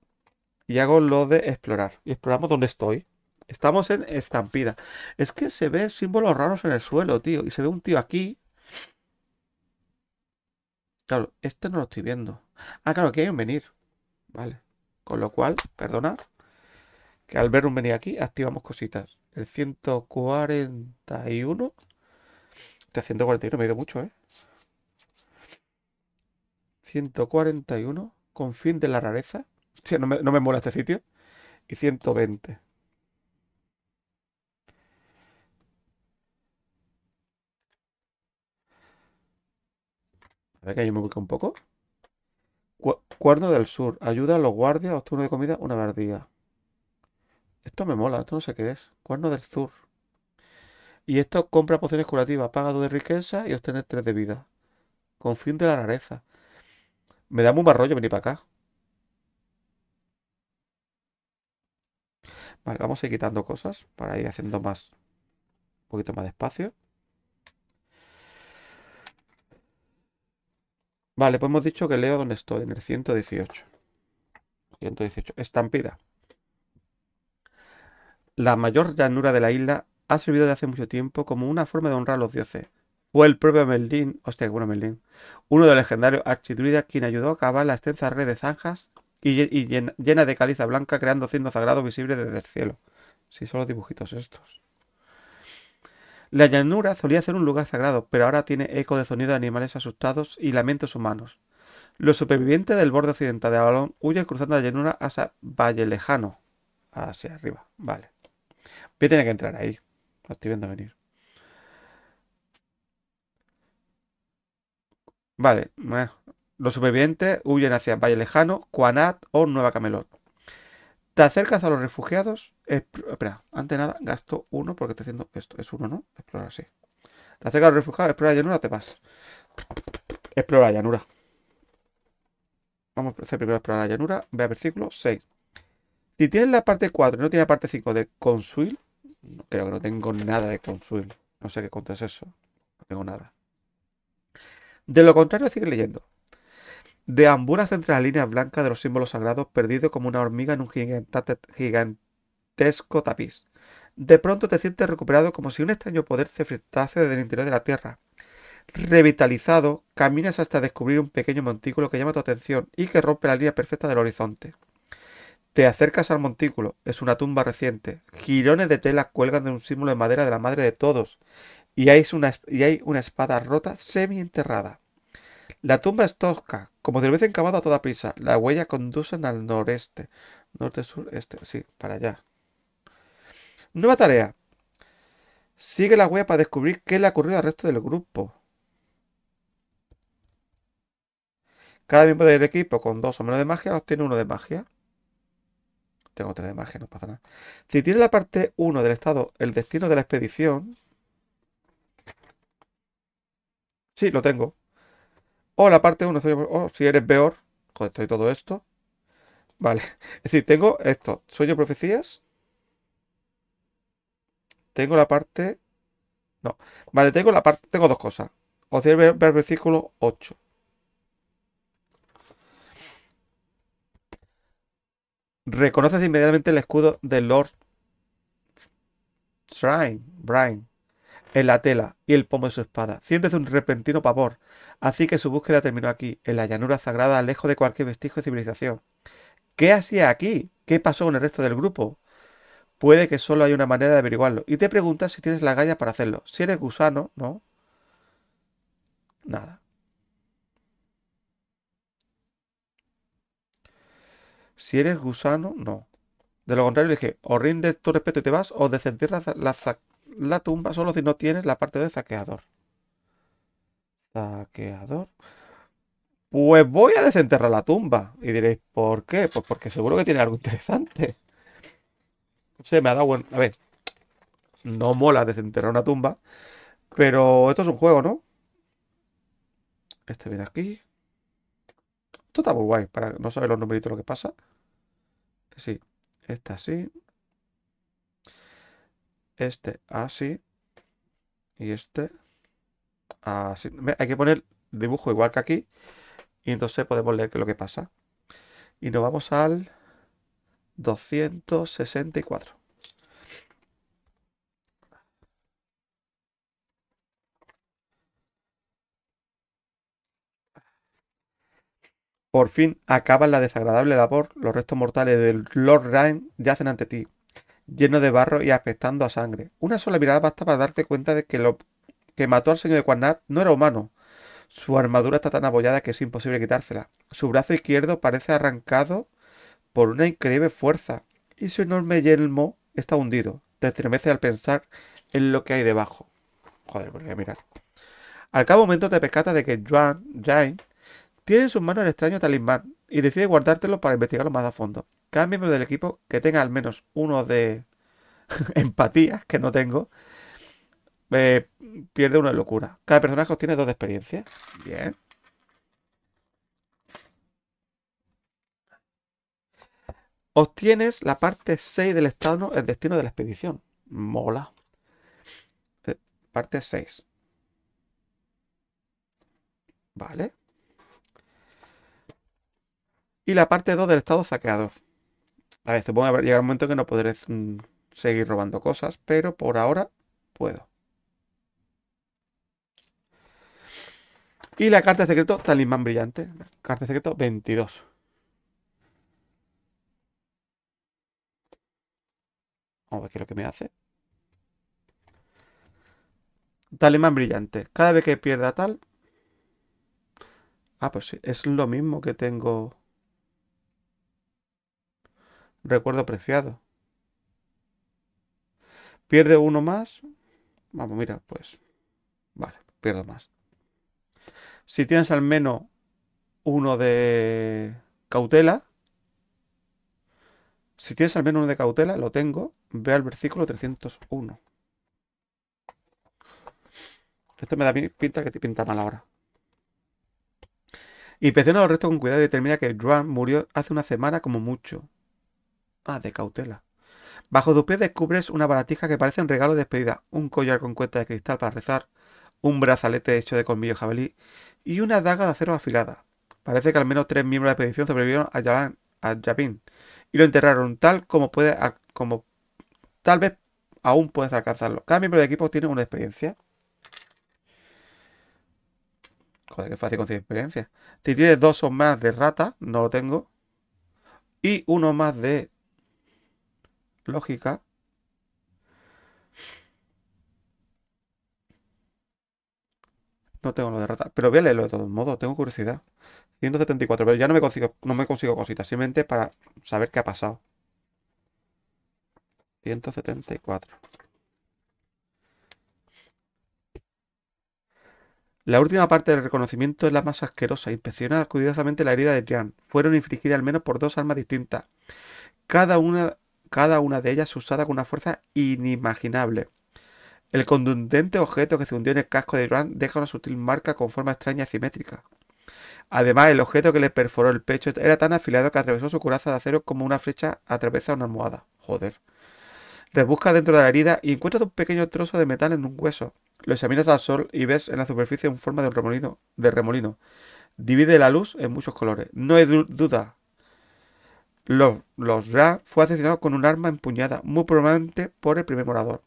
Y hago lo de explorar. Y exploramos dónde estoy. Estamos en estampida. Es que se ven símbolos raros en el suelo, tío. Y se ve un tío aquí. Claro, este no lo estoy viendo. Ah, claro, aquí hay un venir. Vale. Con lo cual, perdona, que al ver un venir aquí activamos cositas. El 141. Este 141 me ha ido mucho, ¿eh? 141 con fin de la rareza. Hostia, no me, no me mola este sitio. Y 120. A ver que yo me ubico un poco. Cuerno del Sur. Ayuda a los guardias, turno de comida, una vez esto me mola, esto no sé qué es. Cuerno del Sur. Y esto compra pociones curativas, paga dos de riqueza y obtener tres de vida. Con fin de la rareza. Me da muy mal rollo venir para acá. Vale, vamos a ir quitando cosas para ir haciendo más. Un poquito más despacio. Vale, pues hemos dicho que leo dónde estoy, en el 118. 118. Estampida la mayor llanura de la isla ha servido de hace mucho tiempo como una forma de honrar a los dioses. Fue el propio Merlín, hostia, bueno, Merlín, uno de los legendarios archidruidas quien ayudó a acabar la extensa red de zanjas y, llena, de caliza blanca, creando cientos sagrados visibles desde el cielo. Si sí, son los dibujitos estos. La llanura solía ser un lugar sagrado, pero ahora tiene eco de sonido de animales asustados y lamentos humanos. Los supervivientes del borde occidental de Avalon huyen cruzando la llanura hacia Valle Lejano, hacia arriba, vale. Voy a que entrar ahí. Lo estoy viendo venir. Vale, los supervivientes huyen hacia Valle Lejano, Cuanat o Nueva Camelot. Te acercas a los refugiados. Espera, antes nada, gasto uno porque estoy haciendo esto. Es uno, ¿no? Explora, sí. Te acercas a los refugiados, explora la llanura, te vas. Explora la llanura. Vamos a hacer primero explorar la llanura. Ve a versículo 6. Si tienes la parte 4 y no tienes la parte 5 de Consuil, Creo que no tengo nada de consuelo. No sé qué contes eso. No tengo nada. De lo contrario, sigue leyendo. Deambulas entre las líneas blancas de los símbolos sagrados, perdido como una hormiga en un gigantesco tapiz. De pronto te sientes recuperado como si un extraño poder se filtrase desde el interior de la tierra. Revitalizado, caminas hasta descubrir un pequeño montículo que llama tu atención y que rompe la línea perfecta del horizonte. Te acercas al montículo, es una tumba reciente. Girones de tela cuelgan de un símbolo de madera de la madre de todos. Y hay una, y hay una espada rota semienterrada. La tumba es tosca, como lo hubiesen cavado a toda prisa. La huella conducen al noreste. Norte, sur, este, sí, para allá. Nueva tarea. Sigue la huella para descubrir qué le ha ocurrido al resto del grupo. Cada miembro del equipo con dos o menos de magia obtiene uno de magia. Tengo tres imágenes, no pasa nada. Si tienes la parte 1 del estado, el destino de la expedición. Sí, lo tengo. O la parte 1, si eres peor. esto estoy todo esto. Vale. Es decir, tengo esto. Sueño profecías. Tengo la parte. No. Vale, tengo la parte. Tengo dos cosas. O ver el versículo 8. Reconoces inmediatamente el escudo de Lord Shrine, Brian en la tela y el pomo de su espada. Sientes un repentino pavor. Así que su búsqueda terminó aquí, en la llanura sagrada, lejos de cualquier vestigio de civilización. ¿Qué hacía aquí? ¿Qué pasó con el resto del grupo? Puede que solo haya una manera de averiguarlo. Y te preguntas si tienes la galla para hacerlo. Si eres gusano, ¿no? Nada. Si eres gusano, no. De lo contrario, dije, o rinde tu respeto y te vas, o desenterra la, tumba solo si no tienes la parte de saqueador. Saqueador. Pues voy a desenterrar la tumba. Y diréis, ¿por qué? Pues porque seguro que tiene algo interesante. Se me ha dado A ver, no mola desenterrar una tumba. Pero esto es un juego, ¿no? Este viene aquí. Esto está muy guay, para no saber los numeritos lo que pasa sí, esta así, este así ah, y este así. Ah, hay que poner dibujo igual que aquí y entonces podemos leer lo que pasa. Y nos vamos al 264. Por fin acaban la desagradable labor, los restos mortales del Lord Ryan yacen ante ti, llenos de barro y apestando a sangre. Una sola mirada basta para darte cuenta de que lo que mató al señor de Quanat no era humano. Su armadura está tan abollada que es imposible quitársela. Su brazo izquierdo parece arrancado por una increíble fuerza y su enorme yelmo está hundido. Te estremece al pensar en lo que hay debajo. Joder, voy a mirar. Al cabo momento te pescatas de que Juan Jane, tiene en sus manos el extraño talismán y decide guardártelo para investigarlo más a fondo. Cada miembro del equipo que tenga al menos uno de empatía, que no tengo, eh, pierde una locura. Cada personaje obtiene dos de experiencia. Bien. Obtienes la parte 6 del estado, el destino de la expedición. Mola. Eh, parte 6. Vale. Y la parte 2 del estado saqueador. A ver, supongo que llegar un momento que no podré mm, seguir robando cosas, pero por ahora puedo. Y la carta de secreto, talismán brillante. Carta de secreto 22. Vamos a ver qué es lo que me hace. Talismán brillante. Cada vez que pierda tal... Ah, pues sí, es lo mismo que tengo recuerdo apreciado. ¿Pierde uno más? Vamos, mira, pues... Vale, pierdo más. Si tienes al menos uno de cautela, si tienes al menos uno de cautela, lo tengo, ve al versículo 301. Esto me da pinta que te pinta mal ahora. Y a los restos con cuidado y determina que Joan murió hace una semana como mucho. Ah, de cautela. Bajo tu pie descubres una baratija que parece un regalo de despedida, un collar con cuesta de cristal para rezar, un brazalete hecho de colmillo jabalí y una daga de acero afilada. Parece que al menos tres miembros de la expedición sobrevivieron a, Yalan, y lo enterraron tal como puede, como tal vez aún puedes alcanzarlo. Cada miembro del equipo tiene una experiencia. Joder, qué fácil conseguir experiencia. Si tienes dos o más de rata, no lo tengo. Y uno más de lógica. No tengo lo de rata. Pero voy a leerlo de todos modos, tengo curiosidad. 174, pero ya no me consigo, no me consigo cositas, simplemente para saber qué ha pasado. 174. La última parte del reconocimiento es la más asquerosa. Inspecciona cuidadosamente la herida de Jan. Fueron infligidas al menos por dos armas distintas. Cada una cada una de ellas usada con una fuerza inimaginable. El contundente objeto que se hundió en el casco de Irán deja una sutil marca con forma extraña y simétrica. Además, el objeto que le perforó el pecho era tan afilado que atravesó su coraza de acero como una flecha atraviesa una almohada. Joder. Rebusca dentro de la herida y encuentras un pequeño trozo de metal en un hueso. Lo examinas al sol y ves en la superficie en forma remolino. De remolino. Divide la luz en muchos colores. No hay duda los, los fue asesinado con un arma empuñada, muy probablemente por el primer morador.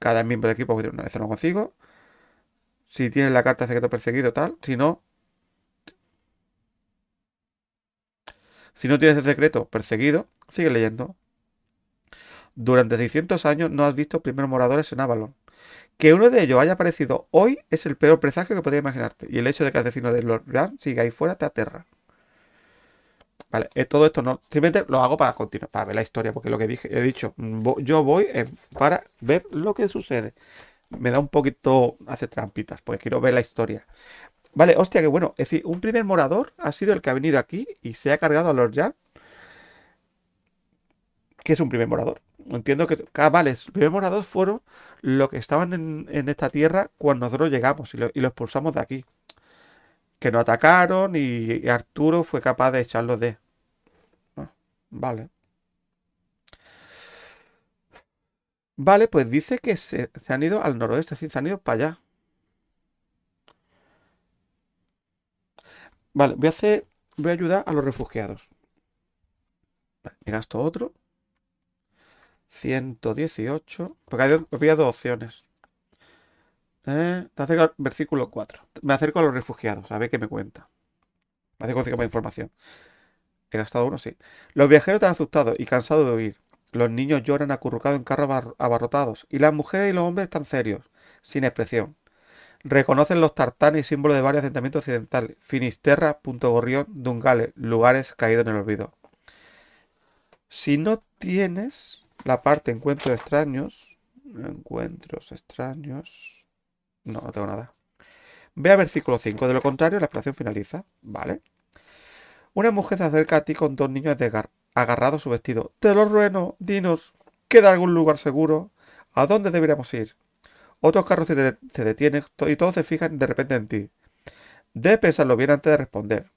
Cada miembro del equipo tener una vez no consigo. Si tienes la carta secreto perseguido, tal. Si no. Si no tienes el secreto perseguido, sigue leyendo. Durante 600 años no has visto primeros moradores en Avalon. Que uno de ellos haya aparecido hoy es el peor presagio que podías imaginarte. Y el hecho de que el asesino de los Grant siga ahí fuera te aterra. Vale, eh, todo esto no, simplemente lo hago para continuar, para ver la historia, porque lo que dije, he dicho, mm, yo voy eh, para ver lo que sucede. Me da un poquito, hace trampitas, porque quiero ver la historia. Vale, hostia, que bueno. Es decir, un primer morador ha sido el que ha venido aquí y se ha cargado a los ya. Que es un primer morador. Entiendo que. cabales, ah, vale, los primeros moradores fueron los que estaban en, esta tierra cuando nosotros llegamos y los expulsamos de aquí que no atacaron y Arturo fue capaz de echarlo de... vale. Vale, pues dice que se, han ido al noroeste, es se han ido para allá. Vale, voy a hacer. Voy a ayudar a los refugiados. me gasto otro. 118. Porque había dos opciones. Eh, versículo 4. Me acerco a los refugiados, a ver qué me cuenta. Me hace a más información. He gastado uno, sí. Los viajeros están asustados y cansados de huir. Los niños lloran acurrucados en carros abarrotados. Y las mujeres y los hombres están serios, sin expresión. Reconocen los tartanes, y símbolos de varios asentamientos occidentales. Finisterra, Punto Gorrión, Dungales, lugares caídos en el olvido. Si no tienes la parte encuentros extraños, encuentros extraños, no, no tengo nada. Ve a versículo 5. De lo contrario, la exploración finaliza. Vale. Una mujer se acerca a ti con dos niños agarrados a su vestido. Te lo rueno. dinos, ¿queda algún lugar seguro? ¿A dónde deberíamos ir? Otros carros se, detienen y todos se fijan de repente en ti. De pensarlo bien antes de responder.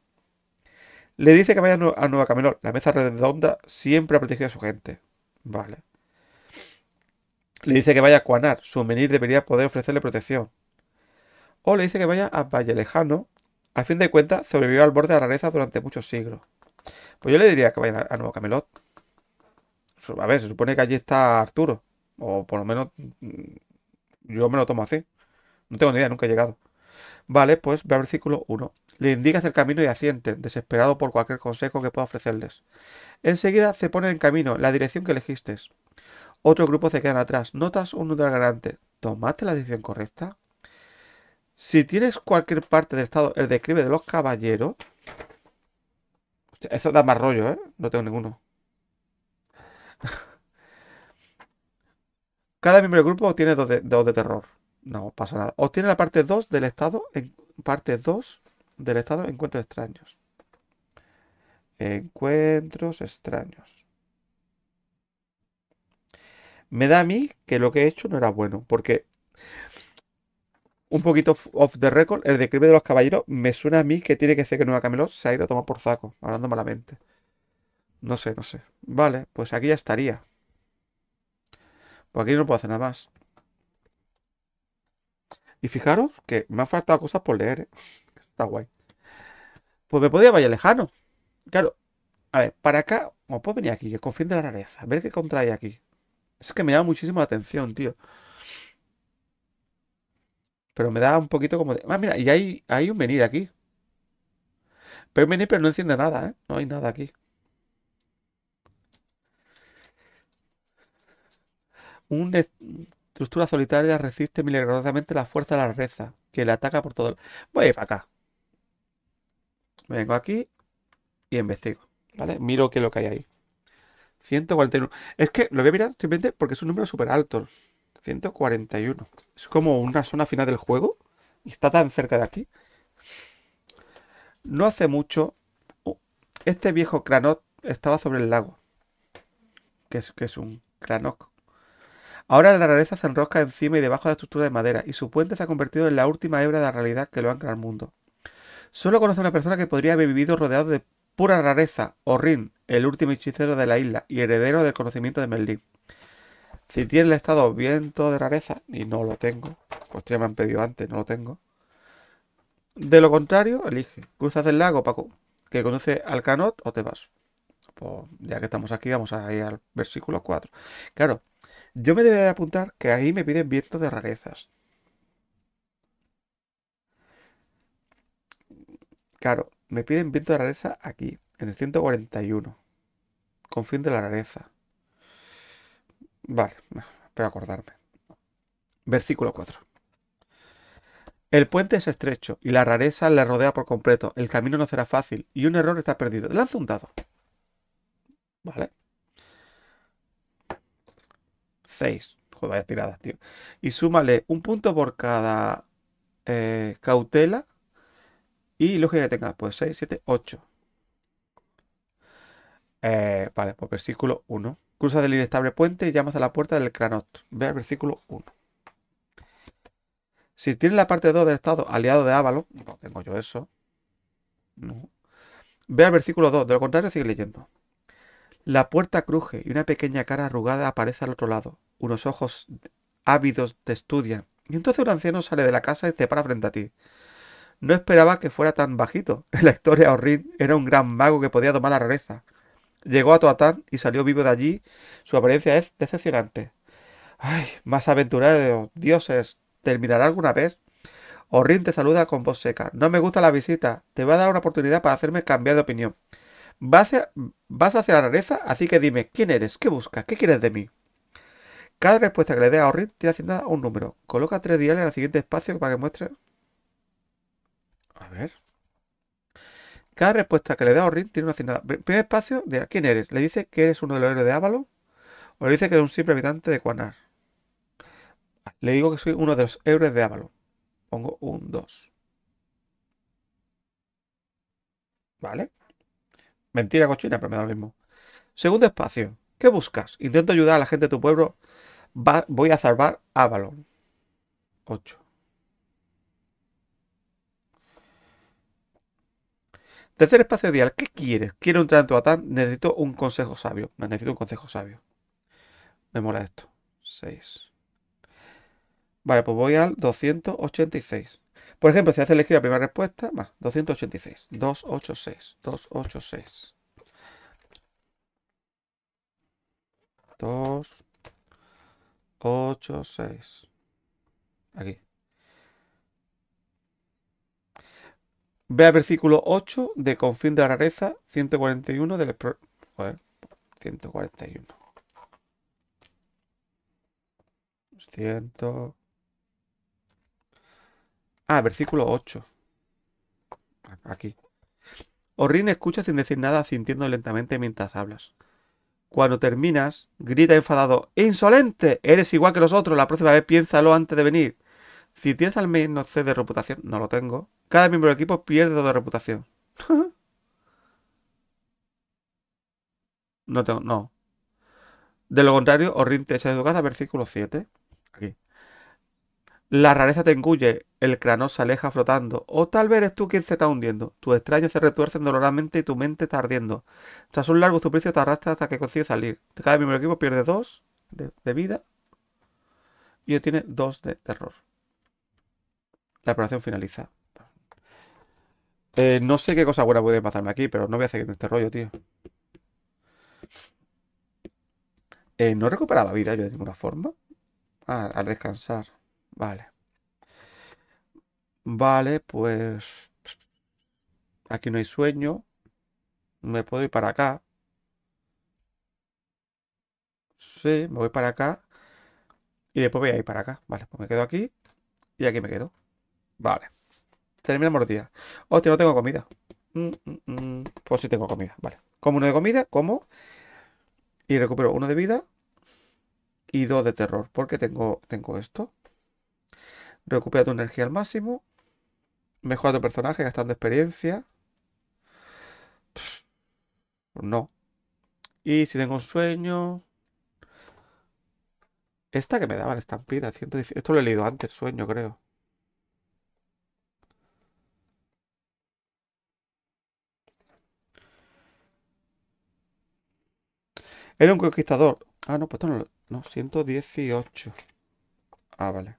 Le dice que vaya a Nueva Camelot. La mesa redonda siempre ha protegido a su gente. Vale. Le dice que vaya a Cuanar, su menir debería poder ofrecerle protección. O le dice que vaya a Valle Lejano, a fin de cuentas sobrevivió al borde de la rareza durante muchos siglos. Pues yo le diría que vaya a Nuevo Camelot. A ver, se supone que allí está Arturo. O por lo menos mm, yo me lo tomo así. No tengo ni idea, nunca he llegado. Vale, pues ve al versículo 1. Le indicas el camino y asiente, desesperado por cualquier consejo que pueda ofrecerles. Enseguida se pone en camino la dirección que elegiste. Otro grupo se quedan atrás. Notas un nudo garante. ¿Tomaste la decisión correcta? Si tienes cualquier parte del estado, el describe de los caballeros. eso da más rollo, ¿eh? No tengo ninguno. Cada miembro del grupo obtiene dos de, terror. No pasa nada. Obtiene la parte 2 del estado. En, parte 2 del estado Encuentros extraños. Encuentros extraños me da a mí que lo que he hecho no era bueno, porque un poquito off the record, el declive de los caballeros me suena a mí que tiene que ser que Nueva Camelot se ha ido a tomar por saco, hablando malamente. No sé, no sé. Vale, pues aquí ya estaría. Pues aquí no puedo hacer nada más. Y fijaros que me han faltado cosas por leer, ¿eh? Está guay. Pues me podía vaya lejano. Claro. A ver, para acá, o puedo venir aquí, que confíen de la rareza. A ver qué contrae aquí. Es que me da muchísimo atención, tío. Pero me da un poquito como de... Ah, mira, y hay, hay un venir aquí. Pero un venir, pero no enciende nada, ¿eh? No hay nada aquí. Una estructura solitaria resiste milagrosamente la fuerza de la reza, que le ataca por todo el... Voy para acá. Vengo aquí y investigo, ¿vale? Miro qué es lo que hay ahí. 141. Es que lo voy a mirar simplemente porque es un número súper alto. 141. Es como una zona final del juego. Y está tan cerca de aquí. No hace mucho. este viejo Kranok estaba sobre el lago. Que es, que es un Kranok. Ahora la rareza se enrosca encima y debajo de la estructura de madera. Y su puente se ha convertido en la última hebra de la realidad que lo ancla al mundo. Solo conoce a una persona que podría haber vivido rodeado de pura rareza, Orrin, el último hechicero de la isla y heredero del conocimiento de Melín. Si tiene el estado viento de rareza, y no lo tengo, pues ya me han pedido antes, no lo tengo. De lo contrario, elige. Cruzas el lago, Paco, que conoce al canot o te vas. Pues ya que estamos aquí, vamos a ir al versículo 4. Claro, yo me debería apuntar que ahí me piden viento de rarezas. Claro, me piden viento de rareza aquí, en el 141. Con fin de la rareza. Vale, espero acordarme. Versículo 4. El puente es estrecho y la rareza le rodea por completo. El camino no será fácil y un error está perdido. Lanza un dado. Vale. 6. Joder, vaya tiradas, tío. Y súmale un punto por cada eh, cautela y lógica que tengas, pues 6, 7, 8. vale, pues versículo 1. Cruza del inestable puente y llamas a la puerta del cráneo. Ve al versículo 1. Si tienes la parte 2 del estado aliado de Ávalo no tengo yo eso. No. Ve al versículo 2, de lo contrario sigue leyendo. La puerta cruje y una pequeña cara arrugada aparece al otro lado. Unos ojos ávidos te estudian. Y entonces un anciano sale de la casa y se para frente a ti. No esperaba que fuera tan bajito. En la historia Orrin era un gran mago que podía tomar la rareza. Llegó a Toatán y salió vivo de allí. Su apariencia es decepcionante. ¡Ay, más aventurado dioses! ¿Terminará alguna vez? Orrin te saluda con voz seca. No me gusta la visita. Te voy a dar una oportunidad para hacerme cambiar de opinión. Vas vas hacia la rareza, así que dime, ¿quién eres? ¿Qué buscas? ¿Qué quieres de mí? Cada respuesta que le dé a Orrin tiene un número. Coloca tres diales en el siguiente espacio para que muestre a ver. Cada respuesta que le da Orrin tiene una asignada. Primer espacio de quién eres. Le dice que eres uno de los héroes de Avalon O le dice que eres un simple habitante de Cuanar. Le digo que soy uno de los héroes de Avalon Pongo un 2. ¿Vale? Mentira cochina, pero me da lo mismo. Segundo espacio. ¿Qué buscas? Intento ayudar a la gente de tu pueblo. voy a salvar Avalon. 8. Tercer espacio ideal. dial. ¿Qué quieres? Quiero entrar en tu Atán. Necesito un consejo sabio. necesito un consejo sabio. Me mola esto. 6. Vale, pues voy al 286. Por ejemplo, si hace elegir la primera respuesta, más 286. 286. 286. 286. Aquí. Ve al versículo 8 de Confín de la Rareza 141 del... Joder, 141. 100... Ah, versículo 8. Aquí. Orrin escucha sin decir nada, sintiendo lentamente mientras hablas. Cuando terminas, grita enfadado, ¡Insolente! Eres igual que los otros, la próxima vez piénsalo antes de venir. Si tienes al menos C de reputación, no lo tengo, cada miembro del equipo pierde dos de reputación. no tengo, no. De lo contrario, Orrin te echa de casa, versículo 7. Aquí. La rareza te engulle, el cráneo se aleja flotando, o tal vez eres tú quien se está hundiendo. Tus extraños se retuercen doloradamente y tu mente está ardiendo. Tras un largo suplicio te arrastra hasta que consigues salir. Cada miembro del equipo pierde 2 de, vida y tiene dos de terror. La operación finaliza. Eh, no sé qué cosa buena puede pasarme aquí, pero no voy a seguir en este rollo, tío. Eh, no recuperaba vida yo de ninguna forma. Ah, al descansar. Vale. Vale, pues... Aquí no hay sueño. Me puedo ir para acá. Sí, me voy para acá. Y después voy a ir para acá. Vale, pues me quedo aquí. Y aquí me quedo. Vale. Terminamos día. Hostia, no tengo comida. Mm, mm, mm. Pues sí tengo comida. Vale. Como uno de comida, como. Y recupero uno de vida. Y dos de terror. Porque tengo, tengo esto. Recupera tu energía al máximo. Mejora tu personaje gastando experiencia. no. Y si tengo un sueño. Esta que me daba la estampida. Esto lo he leído antes, sueño, creo. Era un conquistador. Ah, no, pues esto no lo... No, 118. Ah, vale.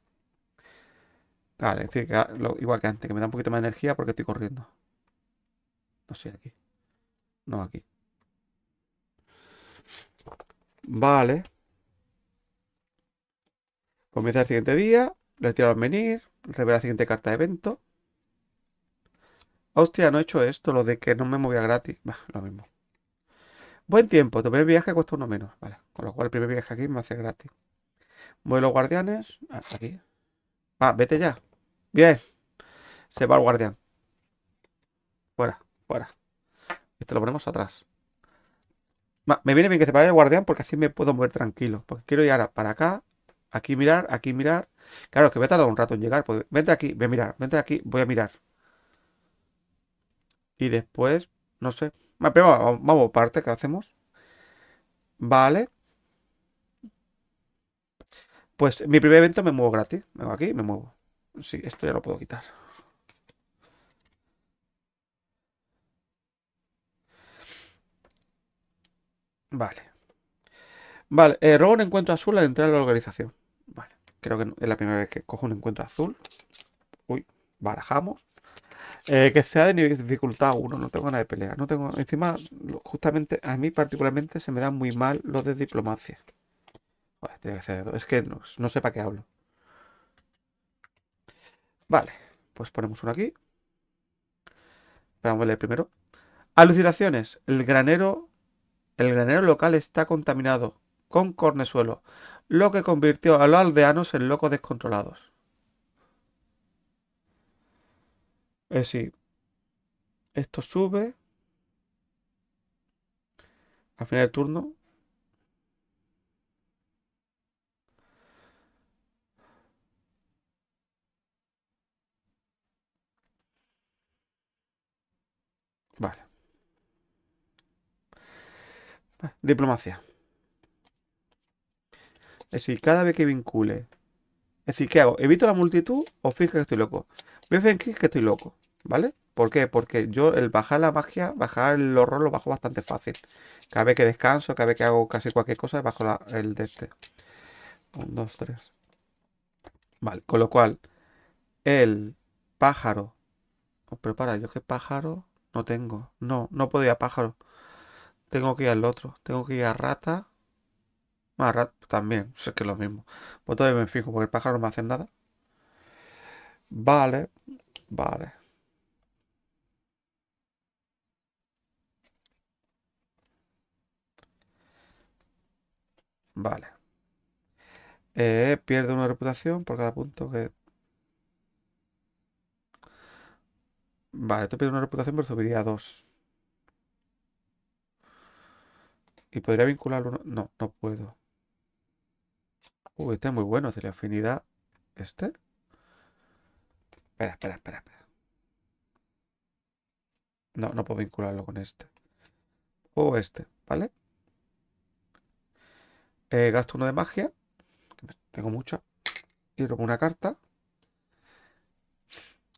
Vale, es decir, que ah, igual que antes, que me da un poquito más de energía porque estoy corriendo. No sé, aquí. No, aquí. Vale. Comienza el siguiente día. Retiro al venir. Revela la siguiente carta de evento. Hostia, no he hecho esto, lo de que no me movía gratis. Bah, lo mismo. Buen tiempo, tu primer viaje cuesta uno menos. con lo cual el primer viaje aquí me hace gratis. Voy los guardianes. Hasta ah, aquí. Ah, vete ya. Bien. Se va el guardián. Fuera, fuera. Esto lo ponemos atrás. Me viene bien que se vaya el guardián porque así me puedo mover tranquilo. Porque quiero ir ahora para acá, aquí mirar, aquí mirar. Claro, que me he tardado un rato en llegar. Pues vente aquí, voy a mirar. Vente aquí, voy a mirar. Y después, no sé vamos parte, ¿qué hacemos? Vale. Pues mi primer evento me muevo gratis. Me Vengo aquí y me muevo. Sí, esto ya lo puedo quitar. Vale. Vale, Error, eh, robo un encuentro azul al entrar a la organización. Vale, creo que es la primera vez que cojo un encuentro azul. Uy, barajamos. Eh, que sea de nivel dificultad 1, no tengo nada de pelea. No tengo. Encima, justamente a mí particularmente se me da muy mal los de diplomacia. Es que no, sé para qué hablo. Vale, pues ponemos uno aquí. Vamos a leer primero. Alucinaciones. El granero. El granero local está contaminado con cornezuelo, lo que convirtió a los aldeanos en locos descontrolados. Es decir, esto sube al final del turno. Vale. Ah, diplomacia. Es decir, cada vez que vincule. Es decir, ¿qué hago? ¿Evito la multitud o finge que estoy loco? Voy a fingir que estoy loco. ¿Vale? ¿Por qué? Porque yo el bajar la magia, bajar el horror lo bajo bastante fácil. Cada vez que descanso, cada vez que hago casi cualquier cosa, bajo el de este. 1, 2, 3. Vale, con lo cual, el pájaro. Oh, pero para, yo que pájaro no tengo. No, no puedo pájaro. Tengo que ir al otro. Tengo que ir a rata. Más rata también. Sé que es lo mismo. Pues todavía me fijo porque el pájaro no me hace nada. Vale, vale. Vale. Eh, pierde una reputación por cada punto que... Vale, te pierde una reputación, pero subiría a dos. ¿Y podría vincularlo? No, no puedo. Uy, este es muy bueno. Sería afinidad. ¿Este? Espera, espera, espera, espera. No, no puedo vincularlo con este. O este, ¿vale? Eh, gasto uno de magia. tengo mucha. Y robo una carta.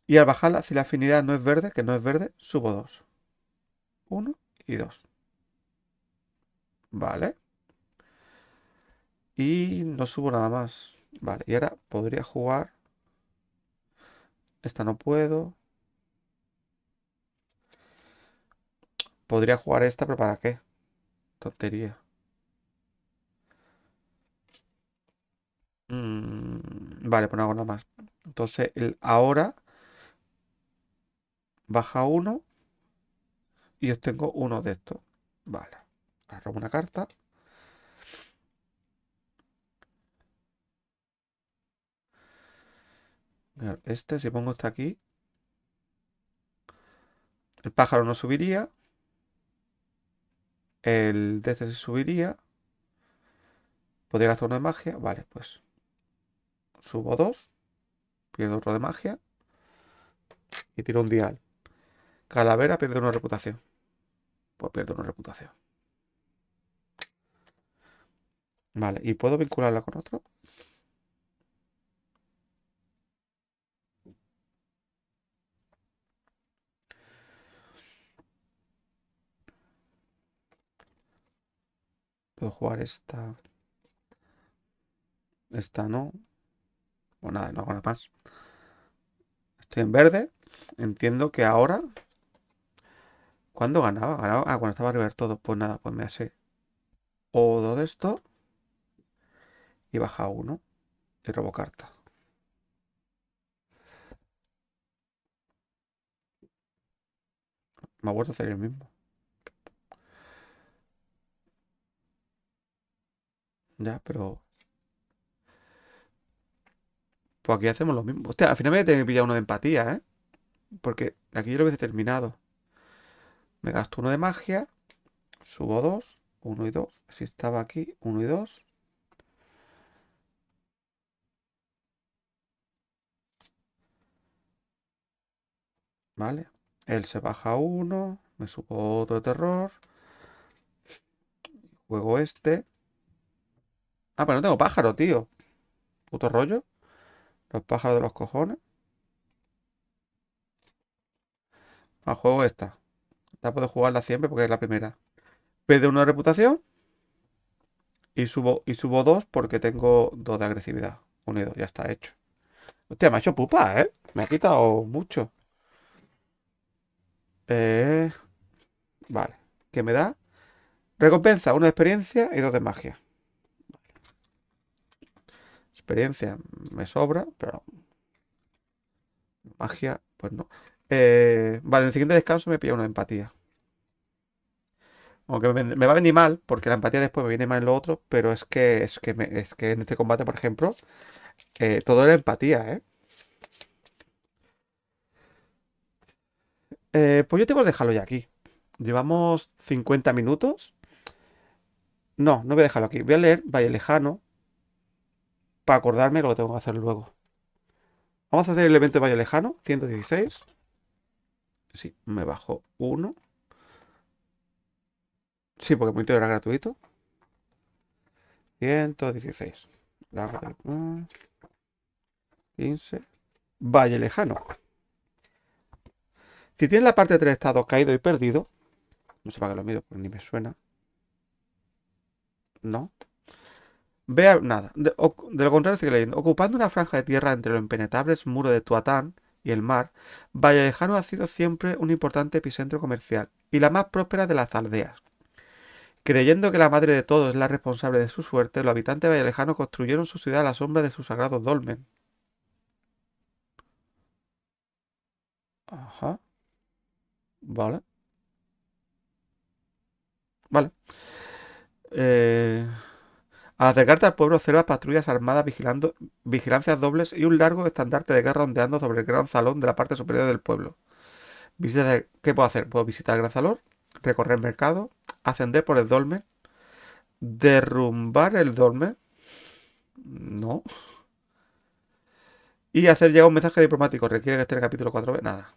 Y al bajarla, si la afinidad no es verde, que no es verde, subo dos. Uno y dos. Vale. Y no subo nada más. Vale, y ahora podría jugar. Esta no puedo. Podría jugar esta, pero ¿para qué? Tontería. Mm, vale, pues no hago nada más. Entonces, el ahora baja uno y yo tengo uno de estos. Vale. Arrojo una carta. Este, si pongo este aquí, el pájaro no subiría. El de se este subiría. Podría hacer una magia. Vale, pues Subo dos, Pierdo otro de magia. Y tiro un dial. Calavera pierde una reputación. Pues pierdo una reputación. Vale, ¿y puedo vincularla con otro? Puedo jugar esta. Esta no nada, no hago nada más. Estoy en verde. Entiendo que ahora. cuando ganaba? ganaba ah, cuando estaba arriba todo. Pues nada, pues me hace todo de esto. Y baja uno. Y robo carta. Me ha vuelto a hacer el mismo. Ya, pero pues aquí hacemos lo mismo. Hostia, al final me voy a tener que pillar uno de empatía, ¿eh? Porque aquí yo lo he terminado. Me gasto uno de magia. Subo dos. Uno y dos. Si estaba aquí, uno y dos. Vale. Él se baja uno. Me subo otro de terror. Juego este. Ah, pero no tengo pájaro, tío. Puto rollo. Los pájaros de los cojones. A juego esta. Esta puedo jugarla siempre porque es la primera. Pede una reputación. Y subo, y subo dos porque tengo dos de agresividad. Unido, ya está hecho. Hostia, me ha hecho pupa, ¿eh? Me ha quitado mucho. Eh, vale. ¿Qué me da? Recompensa, una experiencia y dos de magia. Experiencia me sobra, pero magia, pues no. Eh, vale, en el siguiente descanso me pilla una empatía. Aunque me, va a venir mal, porque la empatía después me viene mal en lo otro, pero es que, es que, es que en este combate, por ejemplo, eh, todo era empatía, ¿eh? ¿eh? Pues yo tengo que dejarlo ya aquí. Llevamos 50 minutos. No, no voy a dejarlo aquí. Voy a leer vaya Lejano, para acordarme lo que tengo que hacer luego. Vamos a hacer el evento Valle Lejano, 116. Sí, me bajo uno. Sí, porque el punto era gratuito. 116. 15. Mm, Valle Lejano. Si tienes la parte de tres estados caído y perdido, no sé para qué lo miro, porque ni me suena. No, Vea nada. De, lo contrario, sigue leyendo. Ocupando una franja de tierra entre los impenetrables muros de Tuatán y el mar, Vallelejano ha sido siempre un importante epicentro comercial y la más próspera de las aldeas. Creyendo que la madre de todos es la responsable de su suerte, los habitantes de Vallelejano construyeron su ciudad a la sombra de su sagrado dolmen. Ajá. Vale. Vale. Eh... Al acercarte al pueblo observas patrullas armadas vigilando vigilancias dobles y un largo estandarte de guerra ondeando sobre el gran salón de la parte superior del pueblo. ¿Qué puedo hacer? Puedo visitar el gran salón, recorrer el mercado, ascender por el dolmen, derrumbar el dolmen. No. Y hacer llegar un mensaje diplomático. Requiere que esté en el capítulo 4B. Nada.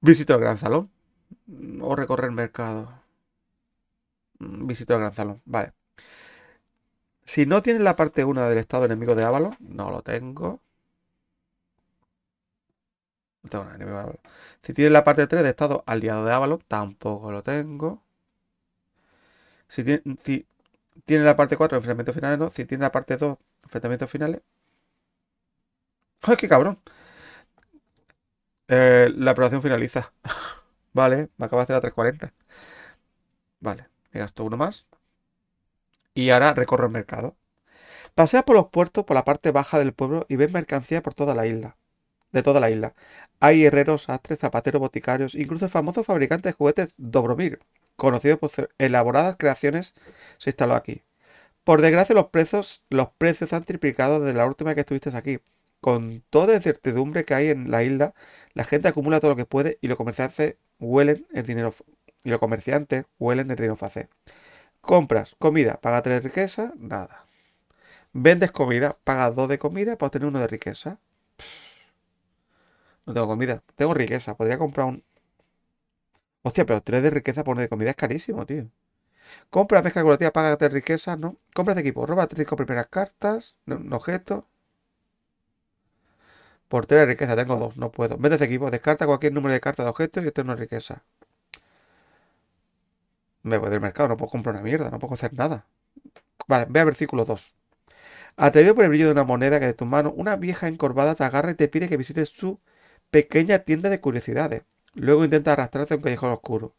Visito el gran salón. O recorrer el mercado. Mm, visito el gran salón. Vale. Si no tienes la parte 1 del estado enemigo de Ávalo, no lo tengo. No tengo nada enemigo de Ávalo. Si tiene la parte 3 de estado aliado de Ávalo, tampoco lo tengo. Si, tiene, la parte 4, enfrentamientos finales, no. Si tiene la parte 2, enfrentamientos finales. Joder qué cabrón! Eh, la aprobación finaliza. vale, me acaba de hacer la 340. Vale me gasto uno más. Y ahora recorro el mercado. Pasea por los puertos por la parte baja del pueblo y ves mercancía por toda la isla. De toda la isla. Hay herreros, astres, zapateros, boticarios, incluso el famoso fabricante de juguetes Dobromir, conocido por sus elaboradas creaciones, se instaló aquí. Por desgracia, los precios, los precios han triplicado desde la última que estuviste aquí. Con toda incertidumbre que hay en la isla, la gente acumula todo lo que puede y los comerciantes huelen el dinero y los comerciantes huelen de c. Compras comida, paga tres de riqueza, nada. Vendes comida, Paga dos de comida para pues obtener uno de riqueza. no tengo comida, tengo riqueza, podría comprar un... Hostia, pero tres de riqueza por uno de comida es carísimo, tío. Compras mezcla curativa, paga tres riquezas, ¿no? Compras de equipo, roba cinco primeras cartas, un objeto. Por tres de riqueza, tengo dos, no puedo. Vendes de equipo, descarta cualquier número de cartas de objetos y esto no riqueza me voy del mercado, no puedo comprar una mierda, no puedo hacer nada. Vale, ve al versículo 2. Atrevido por el brillo de una moneda que de tu mano, una vieja encorvada te agarra y te pide que visites su pequeña tienda de curiosidades. Luego intenta arrastrarse a un callejón oscuro.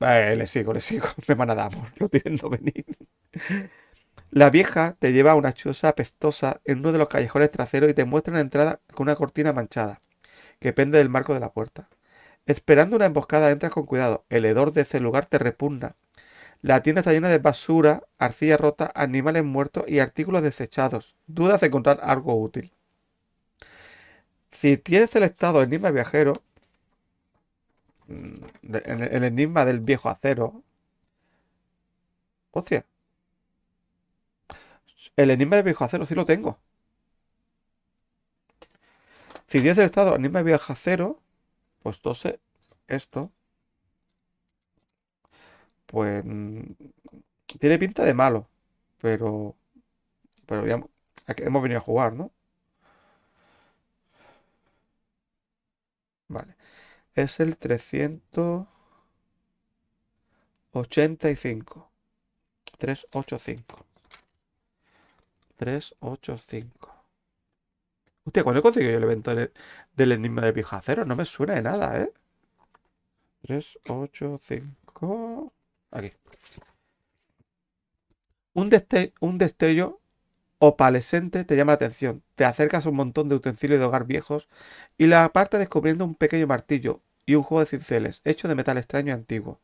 Vale, le sigo, le sigo. Me van a dar lo venir. La vieja te lleva a una choza apestosa en uno de los callejones traseros y te muestra una entrada con una cortina manchada, que pende del marco de la puerta. Esperando una emboscada entras con cuidado. El hedor de ese lugar te repugna. La tienda está llena de basura, arcilla rota, animales muertos y artículos desechados. Dudas de encontrar algo útil. Si tienes el estado enigma viajero, mm, el enigma del viejo acero. Hostia. El enigma del viejo acero sí lo tengo. Si tienes el estado enigma viajero, viejo acero, pues esto, pues tiene pinta de malo, pero, pero ya hemos venido a jugar, ¿no? Vale, es el 385, 385, 385. Hostia, he conseguido el evento del, enigma de Pijacero? No me suena de nada, ¿eh? 3, 8, 5... Aquí. Un, un destello opalescente te llama la atención. Te acercas a un montón de utensilios de hogar viejos y la parte descubriendo un pequeño martillo y un juego de cinceles hecho de metal extraño y antiguo.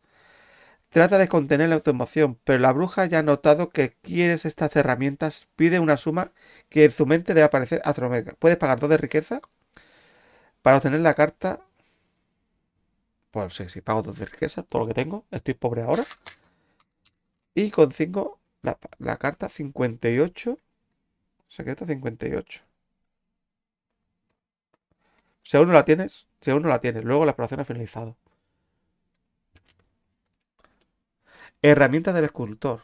Trata de contener la autoemoción, pero la bruja ya ha notado que quieres estas herramientas, pide una suma que en su mente debe aparecer astronómica. ¿Puedes pagar dos de riqueza? Para obtener la carta... Pues sí, si pago dos de riqueza, todo lo que tengo. Estoy pobre ahora. Y con cinco, la, carta 58. Secreto 58. Si aún la tienes, si aún no la tienes, luego la exploración ha finalizado. Herramientas del escultor.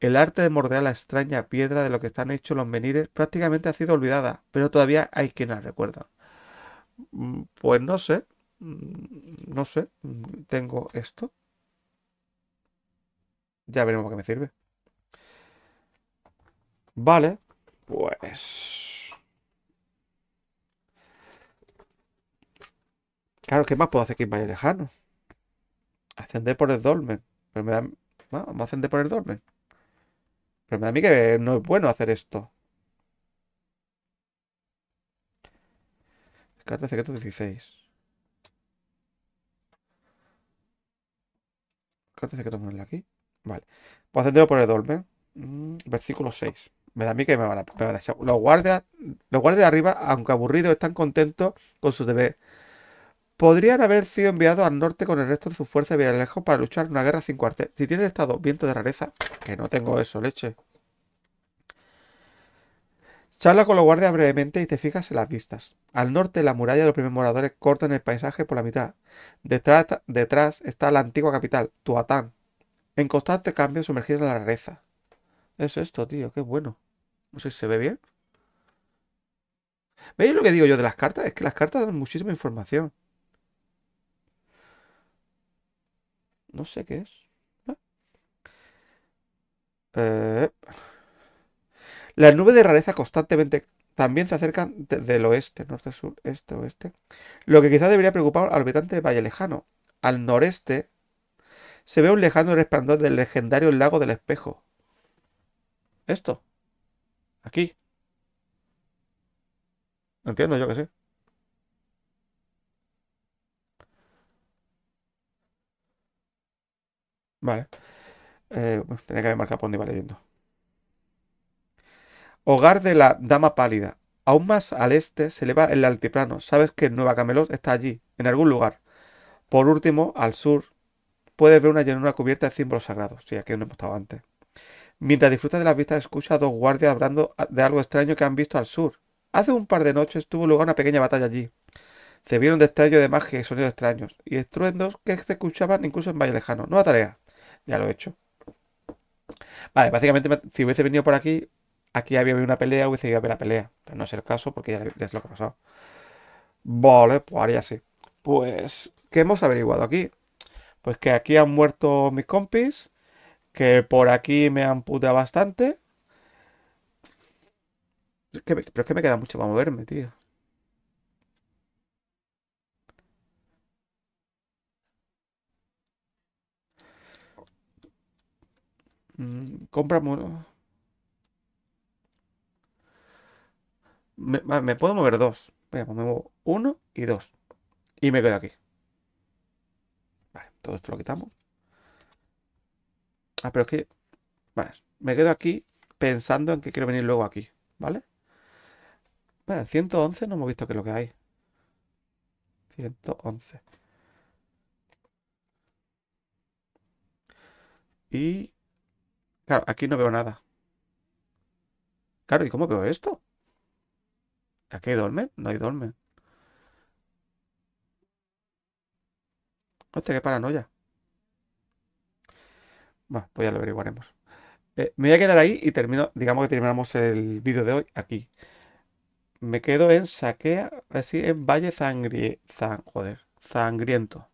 El arte de mordear la extraña piedra de lo que están hechos los menires prácticamente ha sido olvidada, pero todavía hay quien la recuerda. Mm, pues no sé, mm, no sé, mm, tengo esto. Ya veremos qué me sirve. Vale, pues... Claro, ¿qué más puedo hacer que vaya lejano? Ascender por el dolmen. Pues me da... vamos a por el Pero me da a mí que no es bueno hacer esto. Carta secreto 16. Carta secreto ponerla aquí. Vale. Voy a por el dolmen. Versículo 6. Me da a mí que me van a, me Los guardias, los de arriba, aunque aburridos, están contentos con su deber podrían haber sido enviados al norte con el resto de su fuerza de lejos para luchar una guerra sin cuartel. Si tiene estado viento de rareza, que no tengo eso, leche. Charla con los guardias brevemente y te fijas en las vistas. Al norte, la muralla de los primeros moradores en el paisaje por la mitad. Detrás, detrás está la antigua capital, Tuatán, en constante cambio sumergida en la rareza. Es esto, tío, qué bueno. No sé si se ve bien. ¿Veis lo que digo yo de las cartas? Es que las cartas dan muchísima información. No sé qué es. Eh, las nubes de rareza constantemente también se acercan del oeste, norte, sur, este, oeste. Lo que quizá debería preocupar al habitante de Valle Lejano. Al noreste se ve un lejano resplandor del legendario lago del espejo. Esto. Aquí. Entiendo yo que sí. Vale. Eh, tenía que haber marcado por dónde iba leyendo. Hogar de la Dama Pálida. Aún más al este se eleva el altiplano. Sabes que Nueva Camelot está allí, en algún lugar. Por último, al sur, puedes ver una llanura cubierta de símbolos sagrados. Sí, aquí no hemos estado antes. Mientras disfrutas de las vistas, escucha a dos guardias hablando de algo extraño que han visto al sur. Hace un par de noches tuvo lugar una pequeña batalla allí. Se vieron destellos de magia y sonidos extraños, y estruendos que se escuchaban incluso en Valle Lejano. Nueva tarea. Ya lo he hecho. Vale, básicamente si hubiese venido por aquí, aquí había habido una pelea, hubiese ido a ver la pelea. no es el caso porque ya, es lo que ha pasado. Vale, pues haría así Pues, ¿qué hemos averiguado aquí? Pues que aquí han muerto mis compis, que por aquí me han puteado bastante. pero es que me queda mucho para moverme, tío. Mm, compramos. Me, puedo mover dos. Venga, pues me muevo uno y dos. Y me quedo aquí. Vale, todo esto lo quitamos. Ah, pero es que... Vale, me quedo aquí pensando en que quiero venir luego aquí, ¿vale? Bueno, el 111 no hemos visto que es lo que hay. 111. Y Claro, aquí no veo nada. Claro, ¿y cómo veo esto? ¿Aquí hay dolmen? No hay dolmen. Hostia, qué paranoia. Bueno, pues ya lo averiguaremos. Eh, me voy a quedar ahí y termino, digamos que terminamos el vídeo de hoy aquí. Me quedo en saquea, así en Valle Sangriento.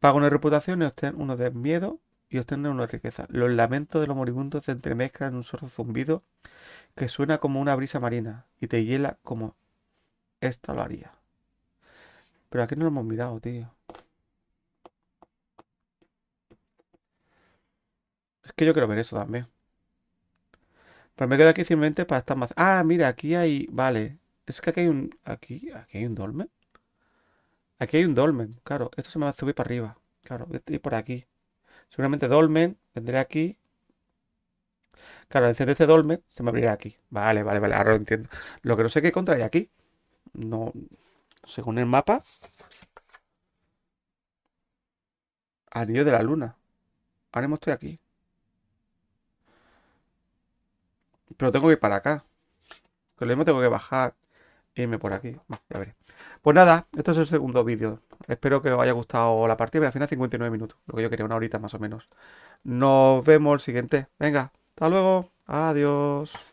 Pago una reputación y obtén uno de miedo y obtener una riqueza. Los lamentos de los moribundos se entremezclan en un sordo zumbido que suena como una brisa marina y te hiela como Esto lo haría. Pero aquí no lo hemos mirado, tío. Es que yo quiero ver eso también. Pero me quedo aquí simplemente para estar más... Ah, mira, aquí hay... Vale. Es que aquí hay un... Aquí, aquí hay un dolmen. Aquí hay un dolmen, claro. Esto se me va a subir para arriba. Claro, estoy por aquí. Seguramente dolmen tendré aquí. Claro, enciende este dolmen se me abrirá aquí. Vale, vale, vale, ahora lo entiendo. Lo que no sé qué contra aquí. No, según el mapa. Anillo de la luna. Ahora mismo estoy aquí. Pero tengo que ir para acá. Que lo tengo que bajar y e irme por aquí. veré. Pues nada, esto es el segundo vídeo espero que os haya gustado la partida. al final 59 minutos, lo que yo quería, una horita más o menos. Nos vemos el siguiente. Venga, hasta luego. Adiós.